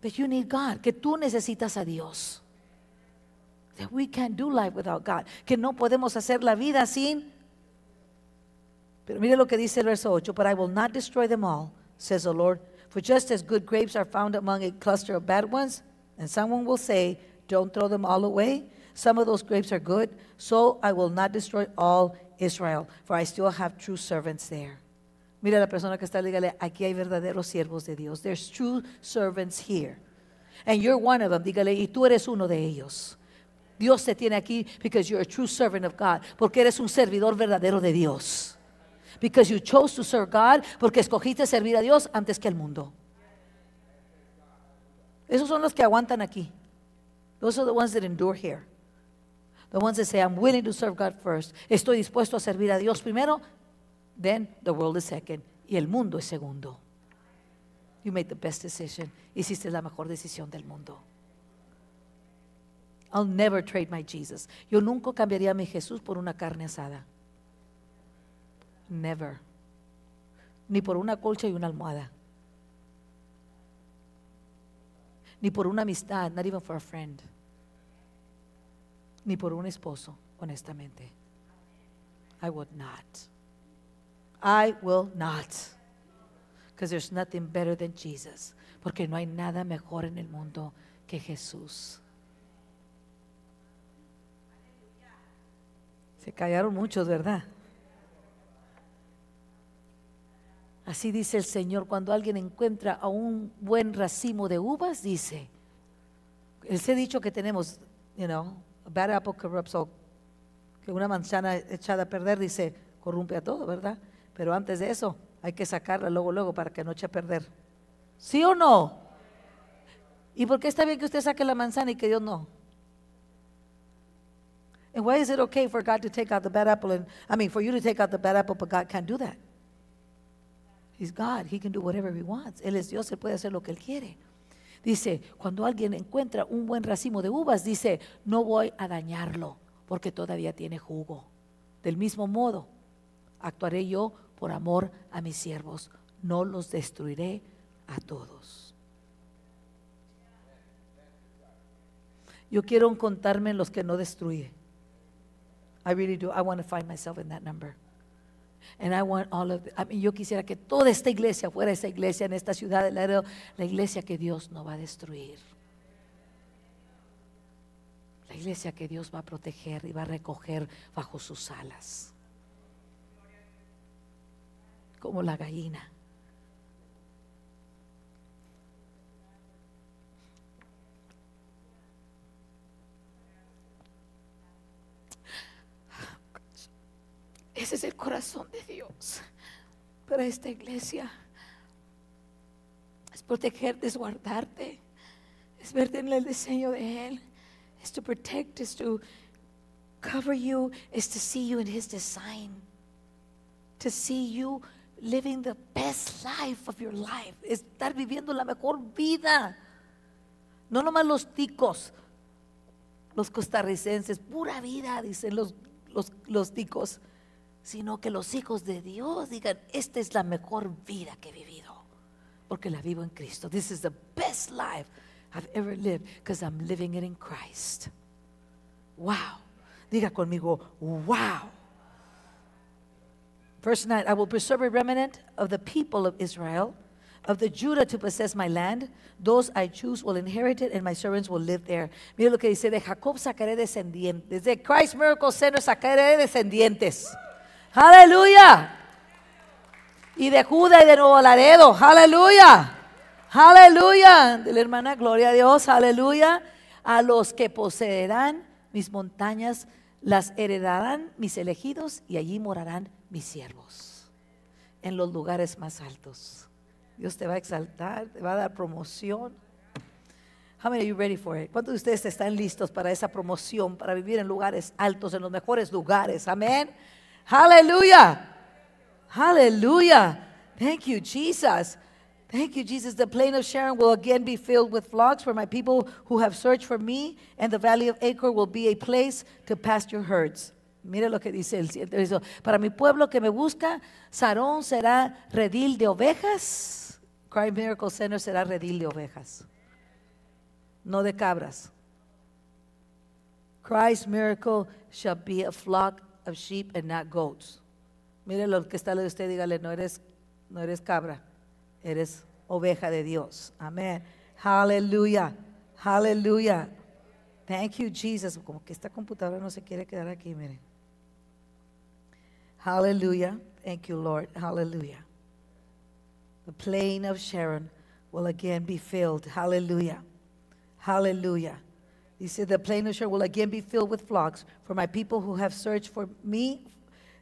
That you need God, que tú necesitas a Dios. That we can't do life without God, que no podemos hacer la vida sin Pero mire lo que dice el verso 8, but I will not destroy them all, says the Lord, for just as good grapes are found among a cluster of bad ones, and someone will say, don't throw them all away, some of those grapes are good, so I will not destroy all Israel, for I still have true servants there. Mira la persona que está, dígale, aquí hay verdaderos siervos de Dios. There's true servants here. And you're one of them, dígale, y tú eres uno de ellos. Dios te tiene aquí because you're a true servant of God, porque eres un servidor verdadero de Dios. Because you chose to serve God, porque escogiste servir a Dios antes que al mundo. Esos son los que aguantan aquí. Those are the ones that endure here. The ones that say, I'm willing to serve God first. Estoy dispuesto a servir a Dios primero. Then the world is second. Y el mundo es segundo. You made the best decision. Hiciste la mejor decisión del mundo. I'll never trade my Jesus. Yo nunca cambiaría a mi Jesús por una carne asada. Never. Ni por una colcha y una almohada. Ni por una amistad, not even for a friend ni por un esposo, honestamente. I would not. I will not. Because there's nothing better than Jesus. Porque no hay nada mejor en el mundo que Jesús. Se callaron muchos, ¿verdad? Así dice el Señor, cuando alguien encuentra a un buen racimo de uvas, dice, les he dicho que tenemos, you know, bad apple corrupts Que una manzana echada a perder, dice, corrompe a todo, ¿verdad? Pero antes de eso, hay que sacarla luego, luego, para que no eche a perder. ¿Sí o no? ¿Y por qué está bien que usted saque la manzana y que Dios no? And why is it okay for God to take out the bad apple and I mean for you to take out the bad apple, but God can't do that? He's God. He can do whatever he wants. Él es Dios, él puede hacer lo que él quiere. Dice, cuando alguien encuentra un buen racimo de uvas, dice, no voy a dañarlo porque todavía tiene jugo. Del mismo modo, actuaré yo por amor a mis siervos, no los destruiré a todos. Yo quiero contarme en los que no destruye. I really do. I want to find myself in that number. Y yo quisiera que toda esta iglesia fuera esa iglesia en esta ciudad del Laredo, la iglesia que Dios no va a destruir. La iglesia que Dios va a proteger y va a recoger bajo sus alas. Como la gallina. Ese es el corazón de Dios para esta iglesia. Es protegerte, es guardarte, es verte en el diseño de Él, es to protect, es to cover you, es to see you in His design, to see you living the best life of your life, estar viviendo la mejor vida. No nomás los ticos, los costarricenses, pura vida, dicen los ticos sino que los hijos de Dios digan, esta es la mejor vida que he vivido, porque la vivo en Cristo. This is the best life I've ever lived, because I'm living it in Christ. Wow. Diga conmigo, wow. Verse 9, I will preserve a remnant of the people of Israel, of the Judah to possess my land. Those I choose will inherit it, and my servants will live there. Mira lo que dice, de Jacob sacaré descendientes. De Christ Miracle Center sacaré descendientes. Aleluya. Y de Judas y de Nuevo Laredo. Aleluya. Aleluya. De la hermana, gloria a Dios. Aleluya. A los que poseerán mis montañas, las heredarán mis elegidos y allí morarán mis siervos. En los lugares más altos. Dios te va a exaltar, te va a dar promoción. How you ready for it? ¿Cuántos de ustedes están listos para esa promoción, para vivir en lugares altos, en los mejores lugares? Amén. Hallelujah. Hallelujah. Thank you, Jesus. Thank you, Jesus. The plain of Sharon will again be filled with flocks, for my people who have searched for me, and the valley of Acor will be a place to pasture herds. Mire lo que dice el cielo. Para mi pueblo que me busca, Sarón será redil de ovejas. Cry Miracle Center será redil de ovejas, no de cabras. Christ's miracle shall be a flock of sheep and not goats. Mire lo que está lo de usted, dígale, no eres, no eres cabra, eres oveja de Dios. Amén. Hallelujah. Hallelujah. Thank you, Jesus. Como que esta computadora no se quiere quedar aquí, Mire. Hallelujah. Thank you, Lord. Hallelujah. The plain of Sharon will again be filled. Hallelujah. Hallelujah. He said, The plain Sharon will again be filled with flocks, for my people who have searched for me,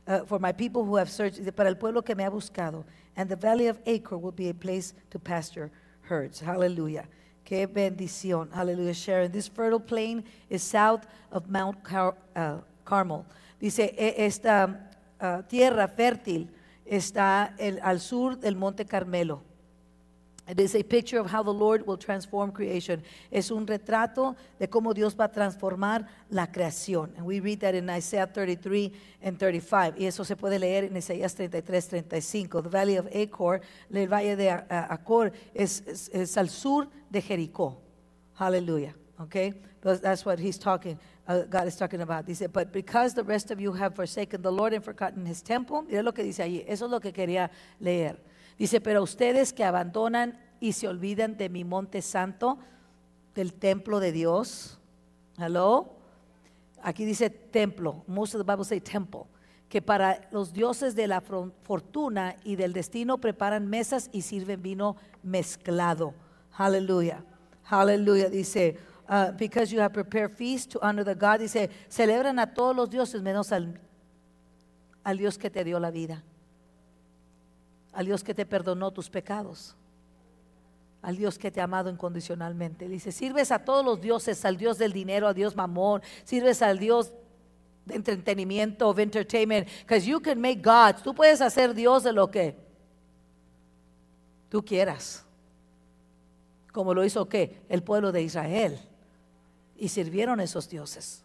uh, for my people who have searched, para el pueblo que me ha buscado. And the valley of Acor will be a place to pasture herds. Hallelujah. Que bendición. Hallelujah, Sharon. This fertile plain is south of Mount Car uh, Carmel. Dice, esta uh, tierra fértil está el, al sur del Monte Carmelo. It is a picture of how the Lord will transform creation. Es un retrato de cómo Dios va a transformar la creación. And we read that in Isaiah 33 and 35. Y eso se puede leer en Isaías 33, 35. The Valley of Acor, el Valle de Acor, es, es, es al sur de Jericó. Hallelujah. Okay? That's what he's talking uh, God is talking about. He said, but because the rest of you have forsaken the Lord and forgotten his temple. Mira lo que dice allí. Eso es lo que quería leer. Dice, pero ustedes que abandonan y se olvidan de mi monte santo, del templo de Dios. Hello. Aquí dice templo. Most of the Bible say temple. Que para los dioses de la fortuna y del destino preparan mesas y sirven vino mezclado. Aleluya. Aleluya. Dice, uh, because you have prepared feasts to honor the God. Dice, celebran a todos los dioses menos al Dios que te dio la vida al Dios que te perdonó tus pecados, al Dios que te ha amado incondicionalmente. dice, sirves a todos los dioses, al Dios del dinero, al Dios mamón, sirves al Dios de entretenimiento, of entertainment, because you can make God, Tú puedes hacer Dios de lo que tú quieras, como lo hizo que el pueblo de Israel y sirvieron esos dioses.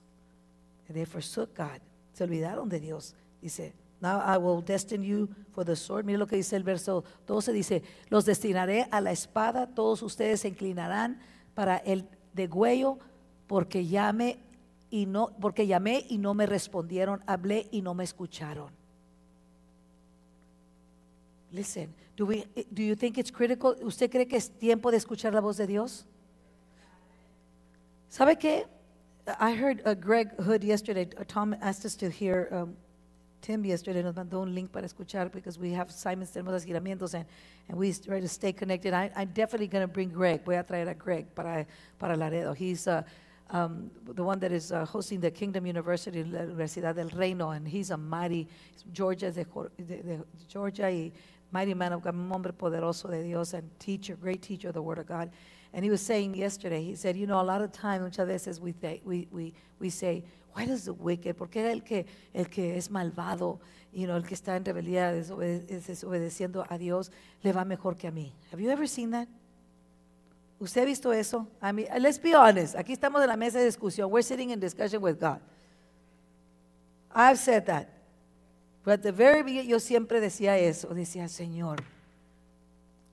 They forsook God, se olvidaron de Dios, dice Now I will destine you for the sword. Mira lo que dice el verso 12, dice, los destinaré a la espada, todos ustedes se inclinarán para el degüello, porque llame y no, porque llamé y no me respondieron, hablé y no me escucharon. Listen, do, we, do you think it's critical? ¿Usted cree que es tiempo de escuchar la voz de Dios? ¿Sabe qué? I heard uh, Greg Hood yesterday. Uh, Tom asked us to hear um, Tim yesterday nos mandó un link para escuchar because we have Simon's tenemos giramientos and, and we try to stay connected. I, am definitely going to bring Greg. Voy a traer a Greg para, para Laredo. He's uh, um, the one that is uh, hosting the Kingdom University, La Universidad del Reino, and he's a mighty, Georgia de, de, de Georgia y mighty man of God, un hombre poderoso de Dios and teacher, great teacher of the Word of God. And he was saying yesterday, he said, you know, a lot of times, muchas veces we, th- we, we, we say, Why does the wicked? Porque era el que, el que es malvado, y no el que está en rebeldía, desobede desobedeciendo a Dios, le va mejor que a mí. Have you ever seen that? ¿Usted ha visto eso? A mí. let's be honest. Aquí estamos en la mesa de discusión. We're sitting in discussion with God. I've said that. But at the very beginning yo siempre decía eso. Decía, Señor,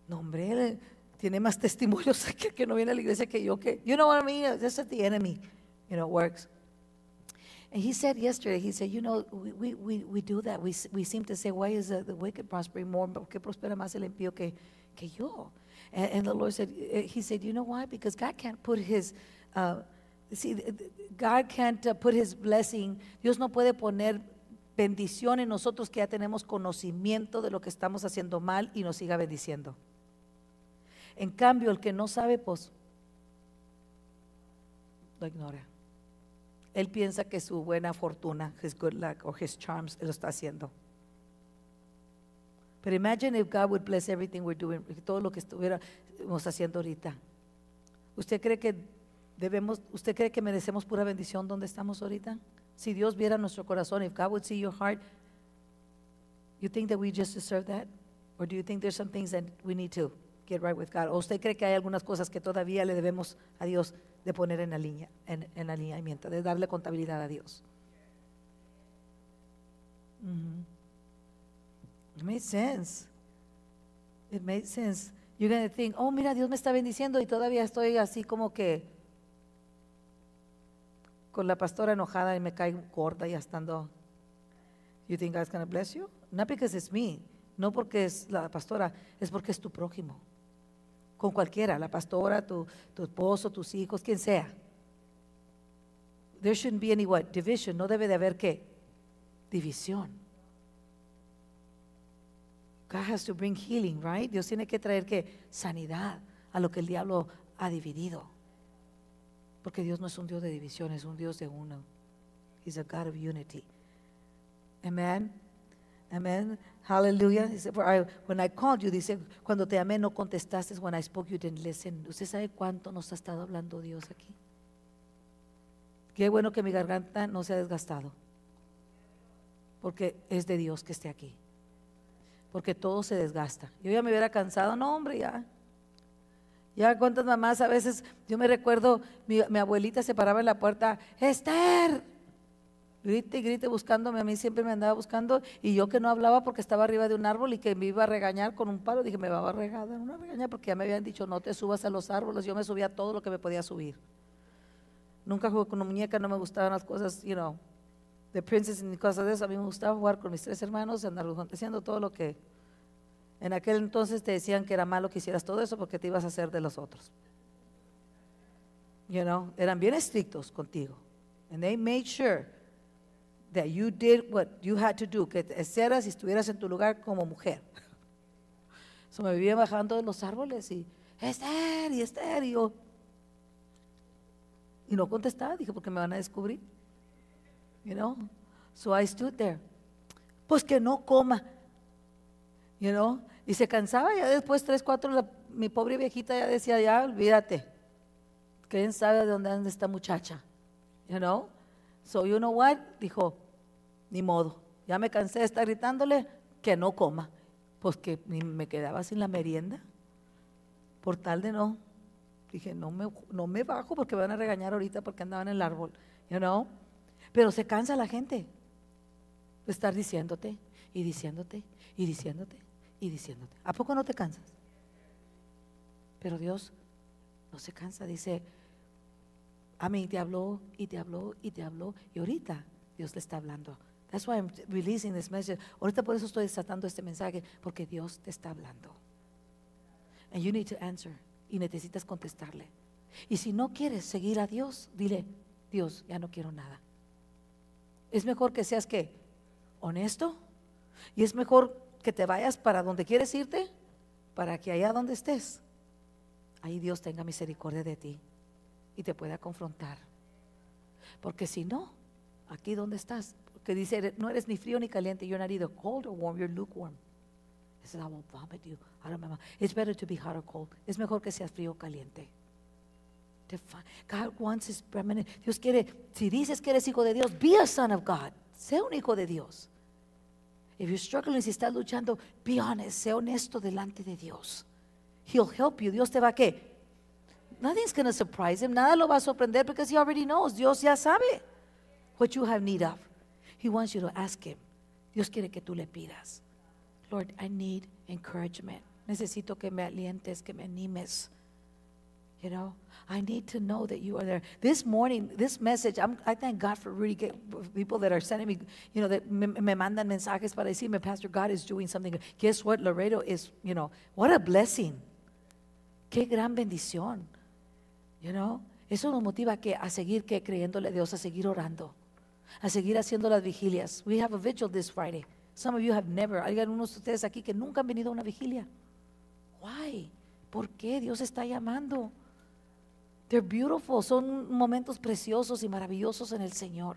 no hombre, él tiene más [laughs] testimonios que, que no viene a la iglesia que yo. Que, you know what I mean? That's what the enemy, you know, works. And he said yesterday, he said, you know, we, we, we do that. We, we seem to say, why is the, wicked prospering more? ¿Qué prospera más el impío que, yo? And, the Lord said, eh, he said, you know why? Because God can't put his, uh, see, God can't uh, put his blessing. Dios no puede poner bendición en nosotros que ya tenemos conocimiento de lo que estamos haciendo mal y nos siga bendiciendo. En cambio, el que no sabe, pues, lo ignora. Él piensa que su buena fortuna, his good luck or his charms, lo está haciendo. Pero imagine if God would bless everything we're doing, todo lo que estuviéramos haciendo ahorita. ¿Usted cree que debemos, usted cree que merecemos pura bendición donde estamos ahorita? Si Dios viera nuestro corazón, if God would see your heart, you think that we just deserve that? Or do you think there's some things that we need to get right with God? ¿O usted cree que hay algunas cosas que todavía le debemos a Dios? de poner en, la línea en, en alineamiento, de darle contabilidad a Dios. It made sense. It made sense. You're going to think, oh, mira, Dios me está bendiciendo y todavía estoy así como que con la pastora enojada y me cae corta y estando. You think God's going to bless you? Not because it's me. No porque es la pastora, es porque es tu prójimo con cualquiera, la pastora, tu, esposo, tus hijos, quien sea. There shouldn't be any what? Division. No debe de haber qué? División. God has to bring healing, right? Dios tiene que traer qué? Sanidad a lo que el diablo ha dividido. Porque Dios no es un Dios de división, es un Dios de uno. He's a God of unity. Amen. Amen. Aleluya. cuando te llamé no contestaste, when I spoke you ¿Usted sabe cuánto nos ha estado hablando Dios aquí? Qué bueno que mi garganta no se ha desgastado, porque es de Dios que esté aquí, porque todo se desgasta. Yo ya me hubiera cansado, no hombre, ya. Ya cuántas mamás a veces, yo me recuerdo, mi, mi abuelita se paraba en la puerta, Esther, grite y grite buscándome, a mí siempre me andaba buscando y yo que no hablaba porque estaba arriba de un árbol y que me iba a regañar con un palo, dije, me va a regañar, una regaña porque ya me habían dicho, no te subas a los árboles, yo me subía a todo lo que me podía subir. Nunca jugué con una muñeca, no me gustaban las cosas, you know, de princess ni cosas de eso, a mí me gustaba jugar con mis tres hermanos, andar haciendo todo lo que en aquel entonces te decían que era malo que hicieras todo eso porque te ibas a hacer de los otros. You know, eran bien estrictos contigo. And they made sure that you did what you had to do, que hicieras y estuvieras en tu lugar como mujer. [laughs] So me vivía bajando de los árboles y Esther y y no contestaba, dije, porque me van a descubrir. You know? So I stood there. Pues que no coma. You know? Y se cansaba, ya después, tres, cuatro, mi pobre viejita ya decía, ya, olvídate. ¿Quién sabe de dónde anda esta muchacha? You know? So you know what? Dijo, ni modo, ya me cansé de estar gritándole que no coma. Pues me quedaba sin la merienda. Por tal de no. Dije, no me, no me bajo porque me van a regañar ahorita porque andaba en el árbol. You know? Pero se cansa la gente de estar diciéndote y diciéndote y diciéndote y diciéndote. ¿A poco no te cansas? Pero Dios no se cansa, dice a mí te habló y te habló y te habló. Y ahorita Dios le está hablando. That's why I'm releasing this message. Ahorita por eso estoy desatando este mensaje, porque Dios te está hablando. And you need to answer. Y necesitas contestarle. Y si no quieres seguir a Dios, dile, Dios, ya no quiero nada. Es mejor que seas que honesto y es mejor que te vayas para donde quieres irte, para que allá donde estés, ahí Dios tenga misericordia de ti y te pueda confrontar. Porque si no, aquí donde estás, que dice, no eres ni frío ni caliente, you're not either cold or warm, you're lukewarm. He said, I will vomit you It's better to be hot or cold. Es mejor que seas frío o caliente. God wants his permanent. Dios quiere, si dices que eres hijo de Dios, be a son of God. sé un hijo de Dios. If you're struggling, si estás luchando, be honest, sea honesto delante de Dios. He'll help you. Dios te va a qué? nothing's going to surprise him. Nada lo va a sorprender because he already knows. Dios ya sabe what you have need of. He wants you to ask him. Dios quiere que tú le pidas. Lord, I need encouragement. Necesito que me alientes, que me animes. You know, I need to know that you are there. This morning, this message, I'm, i thank God for really good people that are sending me, you know, that me, me mandan mensajes para decirme, Pastor, God is doing something. Guess what? Laredo is, you know, what a blessing. Qué gran bendición. You know? Eso nos motiva que a seguir que creyéndole a Dios, a seguir orando, a seguir haciendo las vigilias. We have a vigil this Friday. Some of you have never. Hay algunos de ustedes aquí que nunca han venido a una vigilia. Why? ¿Por qué Dios está llamando? They're beautiful. Son momentos preciosos y maravillosos en el Señor.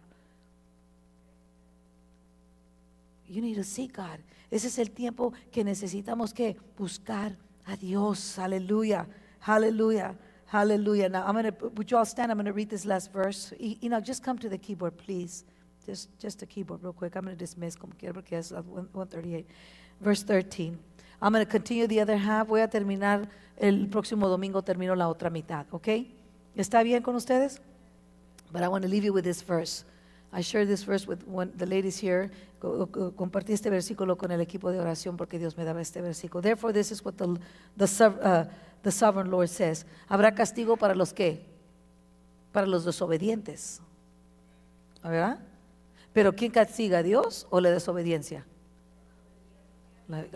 You need to see God. Ese es el tiempo que necesitamos que buscar a Dios. Aleluya. Aleluya. Hallelujah. Now, I'm going to, would you all stand? I'm going to read this last verse. You know, just come to the keyboard, please. Just, just the keyboard, real quick. I'm going to dismiss, Come quiera, porque 138. Verse 13. I'm going to continue the other half. Voy a terminar el próximo domingo, termino la otra mitad, Okay? ¿Está bien con ustedes? But I want to leave you with this verse. I shared this verse with one, the ladies here. Compartí este versículo con el equipo de oración porque Dios me daba este versículo. Therefore, this is what the, the uh, the sovereign Lord says. Habrá castigo para los que? Para los desobedientes. ¿Verdad? Pero ¿quién castiga? a ¿Dios o la desobediencia?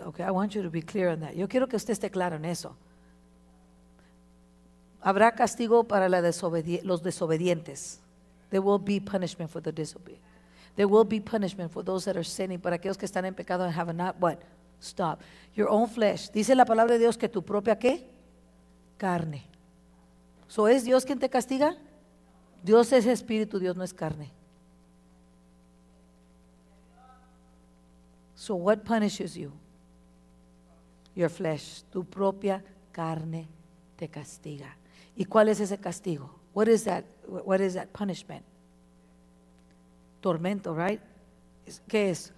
okay, I want you to be clear on that. Yo quiero que usted esté claro en eso. Habrá castigo para los desobedientes. There will be punishment for the disobedient. There will be punishment for those that are sinning, para aquellos que están en pecado and have not what? Stop. Your own flesh. Dice la palabra de Dios que tu propia qué? carne. ¿So es Dios quien te castiga? Dios es espíritu, Dios no es carne. So what punishes you? Your flesh, tu propia carne te castiga. ¿Y cuál es ese castigo? What is that? What is that punishment? Tormento, right? ¿Qué es?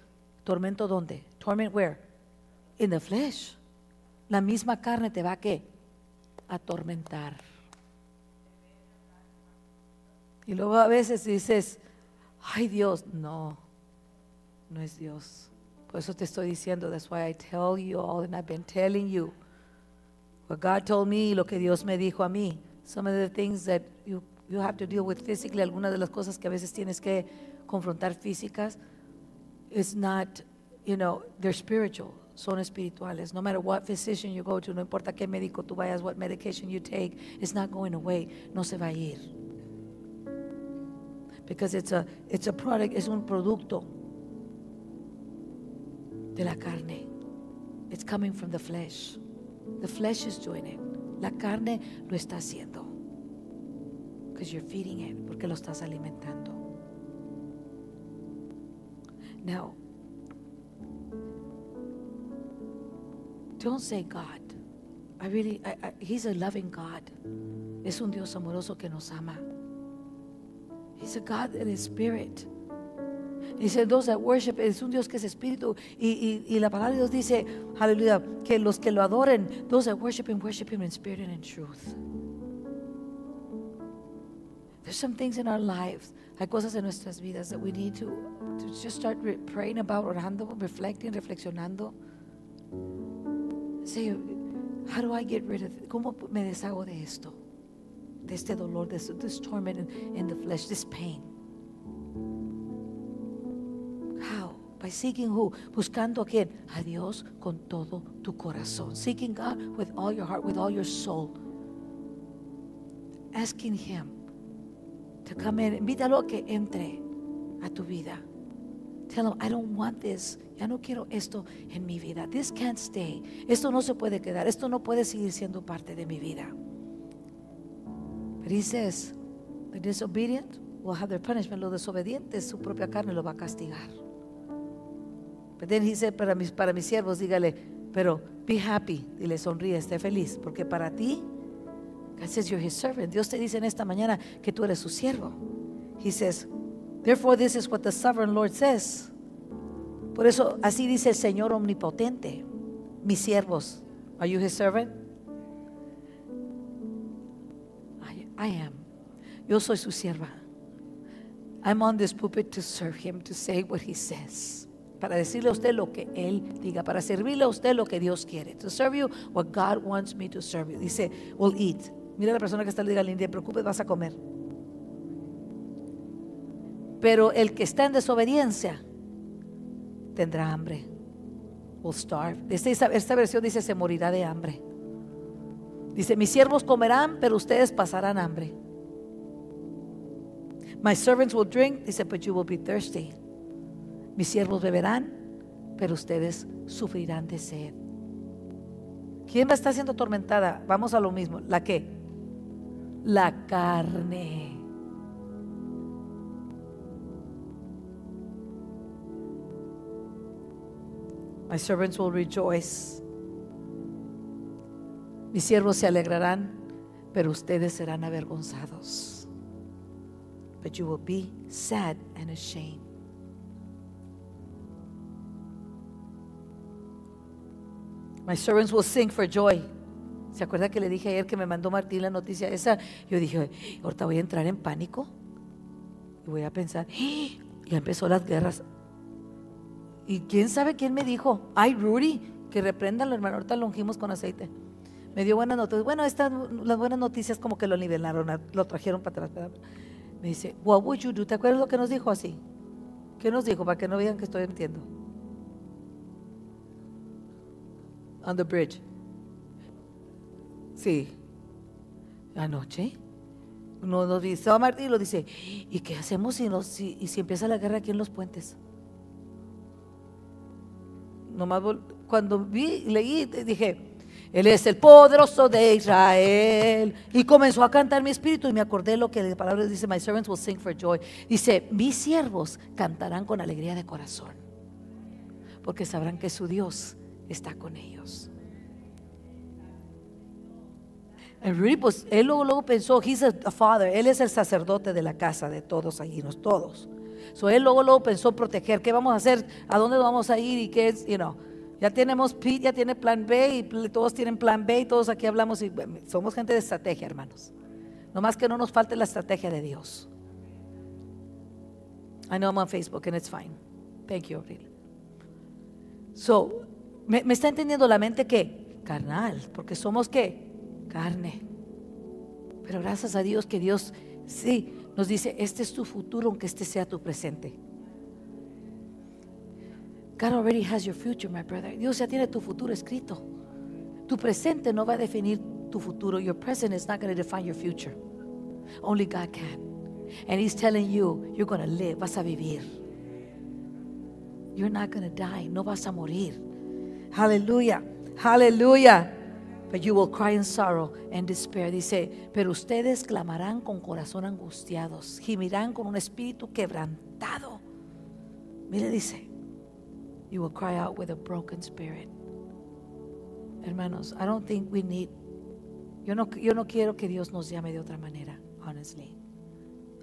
Tormento dónde? Torment where? In the flesh. La misma carne te va a qué? atormentar. Y luego a veces dices, ay Dios, no, no es Dios. Por eso te estoy diciendo, that's why I tell you all and I've been telling you what God told me, lo que Dios me dijo a mí. Some of the things that you, you have to deal with physically, algunas de las cosas que a veces tienes que confrontar físicas, it's not, you know, they're spiritual. son espirituales. No matter what physician you go to, no importa qué médico tú vayas, what medication you take, it's not going away. No se va a ir. Because it's a, it's a product, es un producto de la carne. It's coming from the flesh. The flesh is doing it. La carne lo está haciendo. Because you're feeding it, porque lo estás alimentando. Now, Don't say God. I really, I, I, He's a loving God. Es un Dios amoroso que nos ama. He's a God in His Spirit. said those that worship, es un Dios que es espíritu. Y, y, y la palabra de Dios dice, aleluya, que los que lo adoren, those that worship Him, worship Him in spirit and in truth. There's some things in our lives, hay cosas en nuestras vidas that we need to, to just start praying about, orando, reflecting, reflexionando say, how do I get rid of it? ¿Cómo me deshago de esto? De este dolor, de this, this torment in, in the flesh, this pain. How? By seeking who? Buscando a quién? A Dios con todo tu corazón. Seeking God with all your heart, with all your soul. Asking Him to come in. Invítalo a que entre a tu vida. Tell him, I don't want this. Ya no quiero esto en mi vida. This can't stay. Esto no se puede quedar. Esto no puede seguir siendo parte de mi vida. But he says, the disobedient will have their punishment. Los desobedientes, su propia carne lo va a castigar. But then he said, para mis, para mis siervos, dígale, pero be happy. Y le sonríe, esté feliz. Porque para ti, God you're his servant. Dios te dice en esta mañana que tú eres su siervo. He says, Therefore, this is what the sovereign Lord says. Por eso, así dice el Señor omnipotente. Mis siervos, are you his servant? I, I am. Yo soy su sierva. I'm on this pulpit to serve him, to say what he says. Para decirle a usted lo que él diga, para servirle a usted lo que Dios quiere. To serve you what God wants me to serve you. Dice, we'll eat. Mira la persona que está le diga, Lindy, preocupes, vas a comer. Pero el que está en desobediencia tendrá hambre. Will starve. Este, esta, versión dice se morirá de hambre. Dice, mis siervos comerán, pero ustedes pasarán hambre. My servants will drink, dice, but you will be thirsty. Mis siervos beberán, pero ustedes sufrirán de sed. ¿Quién va a estar siendo atormentada? Vamos a lo mismo. ¿La qué? La carne. Mis siervos se alegrarán, pero ustedes serán avergonzados. But you will be sad and ashamed. My servants will sing for joy. ¿Se acuerda que le dije ayer que me mandó Martín la noticia esa? Yo dije, ahorita voy a entrar en pánico y voy a pensar, [gasps] y empezó las guerras. Y quién sabe quién me dijo, ay Rudy, que reprenda lo hermano, ahorita lo ungimos con aceite. Me dio buenas noticias. Bueno, estas, las buenas noticias como que lo nivelaron, lo trajeron para atrás. Me dice, what would you do? ¿Te acuerdas lo que nos dijo así? ¿Qué nos dijo? Para que no vean que estoy entiendo On the bridge. Sí. Anoche. Nos, nos dice, Martín y lo dice, ¿y qué hacemos si, nos, y si empieza la guerra aquí en los puentes? cuando vi, leí, dije, Él es el poderoso de Israel. Y comenzó a cantar mi espíritu y me acordé lo que la palabra dice, My servants will sing for joy. Dice, mis siervos cantarán con alegría de corazón, porque sabrán que su Dios está con ellos. Pues, él luego, pensó, He's a father, él es el sacerdote de la casa de todos allí, todos él luego, luego pensó proteger. ¿Qué vamos a hacer? ¿A dónde vamos a ir? Y you Ya tenemos Pete, ya tiene plan B y todos tienen plan B y todos aquí hablamos y somos gente de estrategia, hermanos. Nomás que no nos falte la estrategia de Dios. I know I'm on Facebook and it's fine. Thank you, Abril. So, me, está entendiendo la mente que carnal, porque somos qué? Carne. Pero gracias a Dios que Dios sí nos dice, este es tu futuro aunque este sea tu presente. God already has your future, my brother. Dios ya tiene tu futuro escrito. Tu presente no va a definir tu futuro. Your present is not going to define your future. Only God can. And He's telling you, you're going to live, vas a vivir. You're not going to die, no vas a morir. Hallelujah. Hallelujah. But you will cry in sorrow and despair. Dice, pero ustedes clamarán con corazón angustiados, gimirán con un espíritu quebrantado. Mire, dice, you will cry out with a broken spirit. Hermanos, I don't think we need. Yo no, yo no quiero que Dios nos llame de otra manera, honestly.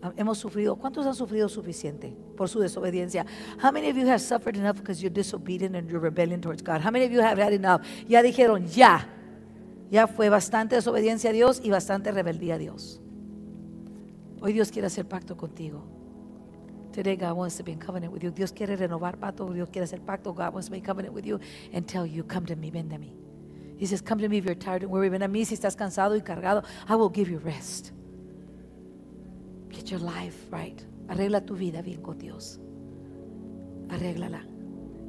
Ah, hemos sufrido. ¿Cuántos han sufrido suficiente por su desobediencia? How many of you have suffered enough because you're disobedient and you're rebellion towards God? How many of you have had enough? Ya dijeron, ya. Ya fue bastante desobediencia a Dios y bastante rebeldía a Dios. Hoy Dios quiere hacer pacto contigo. Today God wants to be in covenant with you. Dios quiere renovar pacto. Dios quiere hacer pacto. God wants to be in covenant with you and tell you, come to me, ven a mí. He says, come to me if you're tired and weary. Ven a mí si estás cansado y cargado. I will give you rest. Get your life right. Arregla tu vida bien con Dios. Arréglala.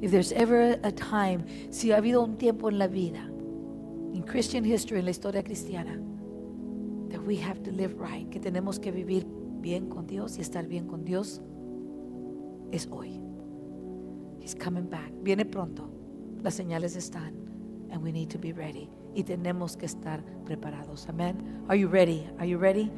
If there's ever a time, si ha habido un tiempo en la vida in Christian history, en la historia cristiana, that we have to live right, que tenemos que vivir bien con Dios y estar bien con Dios es hoy. He's coming back. Viene pronto. Las señales están. And we need to be ready. Y tenemos que estar preparados. Amén. Are you ready? Are you ready?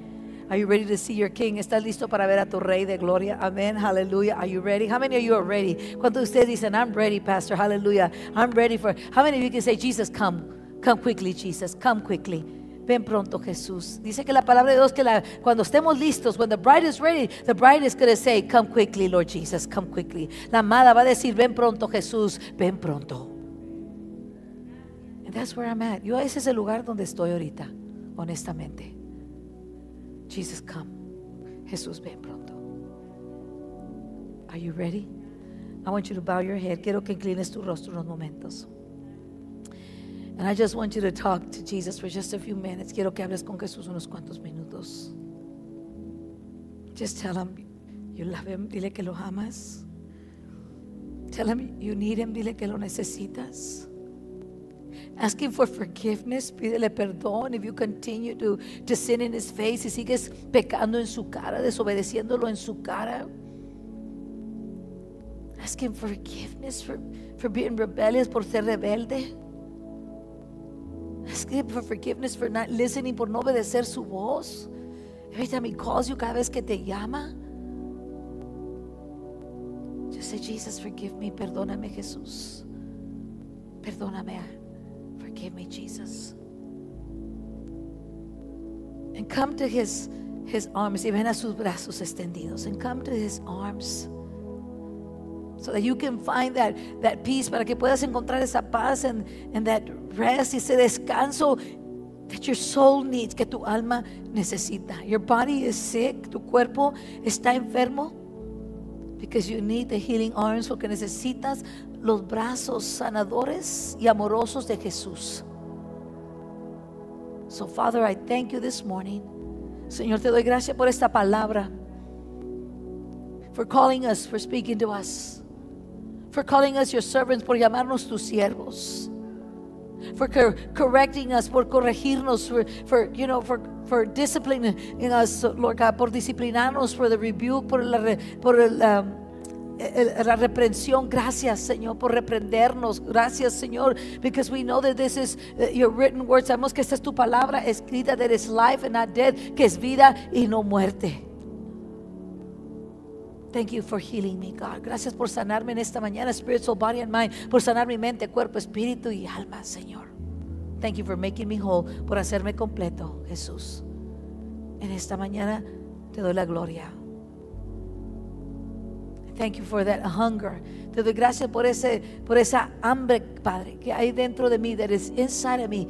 Are you ready to see your king? ¿Estás listo para ver a tu rey de gloria? Amén. Hallelujah. Are you ready? How many of you are ready? ¿Cuántos de ustedes dicen, I'm ready, Pastor? Hallelujah. I'm ready for. How many of you can say, Jesus, come? Come quickly, Jesus. Come quickly. Ven pronto, Jesús. Dice que la palabra de Dios que la, cuando estemos listos, when the bride is ready, the bride is going to say, "Come quickly, Lord Jesus, come quickly." La amada va a decir, "Ven pronto, Jesús, ven pronto." And that's where I'm at. ese es el lugar donde estoy ahorita, honestamente. Jesus, come. Jesús, ven pronto. Are you ready? I want you to bow your head. Quiero que inclines tu rostro unos momentos. And I just want you to talk to Jesus for just a few minutes. Quiero que hables con Jesús unos cuantos minutos. Just tell him you love him, dile que lo amas. Tell him you need him, dile que lo necesitas. Ask him for forgiveness, pídele perdón. If you continue to, to sin in his face, si sigues pecando en su cara, desobedeciéndolo en su cara. Ask him for forgiveness for, for being rebellious, por ser rebelde. for forgiveness for not listening, por no obedecer su voz. Every time he calls you, cada vez que te llama, just say, Jesus, forgive me, perdóname, Jesús. Perdóname, forgive me, Jesus. And come to his, his arms y ven a sus brazos extendidos. And come to his arms so that you can find that, that peace, para que puedas encontrar esa paz and, and that rest, ese descanso that your soul needs, que tu alma necesita. Your body is sick, tu cuerpo está enfermo, because you need the healing arms, porque necesitas los brazos sanadores y amorosos de Jesús. So, Father, I thank you this morning. Señor, te doy gracias por esta palabra, for calling us, for speaking to us. calling us your servants, por llamarnos tus siervos, for correcting us, por corregirnos, for, you know, for, for disciplining us, Lord God, por disciplinarnos, for the rebuke, por la, por um, el, la reprensión. Gracias, Señor, por reprendernos. Gracias, Señor, because we know that this is uh, your written word. Sabemos que esta es tu palabra escrita that life and not death, que es vida y no muerte. Thank you for healing me, God. Gracias por sanarme en esta mañana, spiritual body and mind, por sanar mi mente, cuerpo, espíritu y alma, Señor. Thank you for making me whole, por hacerme completo, Jesús. En esta mañana te doy la gloria. Thank you for that hunger. Te doy gracias por ese por esa hambre, Padre, que hay dentro de mí that is inside of me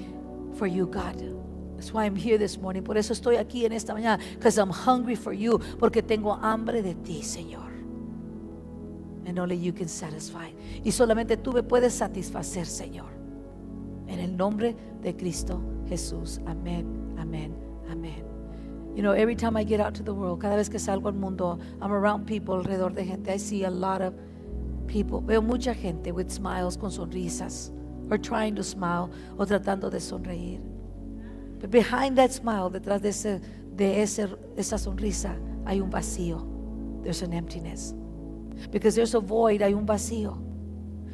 for you, God. That's why I'm here this morning. Por eso estoy aquí en esta mañana. Because I'm hungry for you. Porque tengo hambre de ti, Señor. And only you can satisfy. Y solamente tú me puedes satisfacer, Señor. En el nombre de Cristo Jesús. Amén, amén, amén. You know, every time I get out to the world, cada vez que salgo al mundo, I'm around people, alrededor de gente. I see a lot of people. Veo mucha gente with smiles, con sonrisas, or trying to smile, o tratando de sonreír. But behind that smile, detrás de, ese, de ese, esa sonrisa, hay un vacío. There's an emptiness. Because there's a void, hay un vacío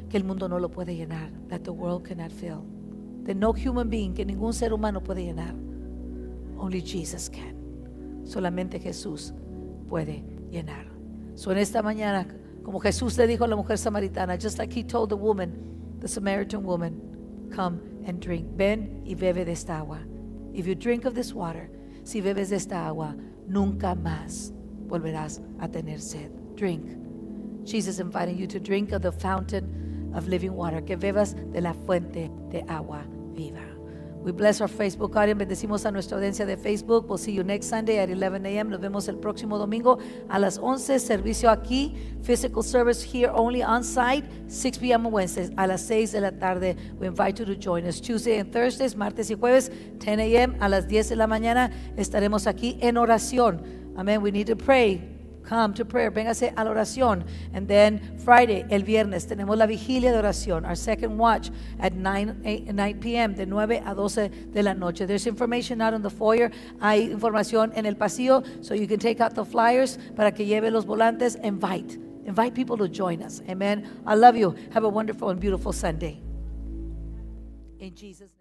que el mundo no lo puede llenar. That the world cannot fill. That no human being, que ningún ser humano puede llenar. Only Jesus can. Solamente Jesús puede llenar. So en esta mañana, como Jesús le dijo a la mujer samaritana, just like he told the woman, the Samaritan woman, come and drink. Ven y bebe de esta agua. If you drink of this water, si bebes de esta agua, nunca más volverás a tener sed. Drink. Jesus inviting you to drink of the fountain of living water. Que bebas de la fuente de agua We bless our Facebook audience. Bendecimos a nuestra audiencia de Facebook. We'll see you next Sunday at 11 a.m. Nos vemos el próximo domingo a las 11. Servicio aquí. Physical service here only on site. 6 p.m. Wednesdays a las 6 de la tarde. We invite you to join us Tuesday and Thursdays, martes y jueves, 10 a.m. a las 10 de la mañana. Estaremos aquí en oración. Amén. We need to pray. Come to prayer, véngase a la oración. And then Friday, el viernes, tenemos la vigilia de oración, our second watch at 9, 8, 9 p.m., de 9 a 12 de la noche. There's information out in the foyer, hay información en el pasillo, so you can take out the flyers para que lleve los volantes. Invite, invite people to join us. Amen. I love you. Have a wonderful and beautiful Sunday. In Jesus'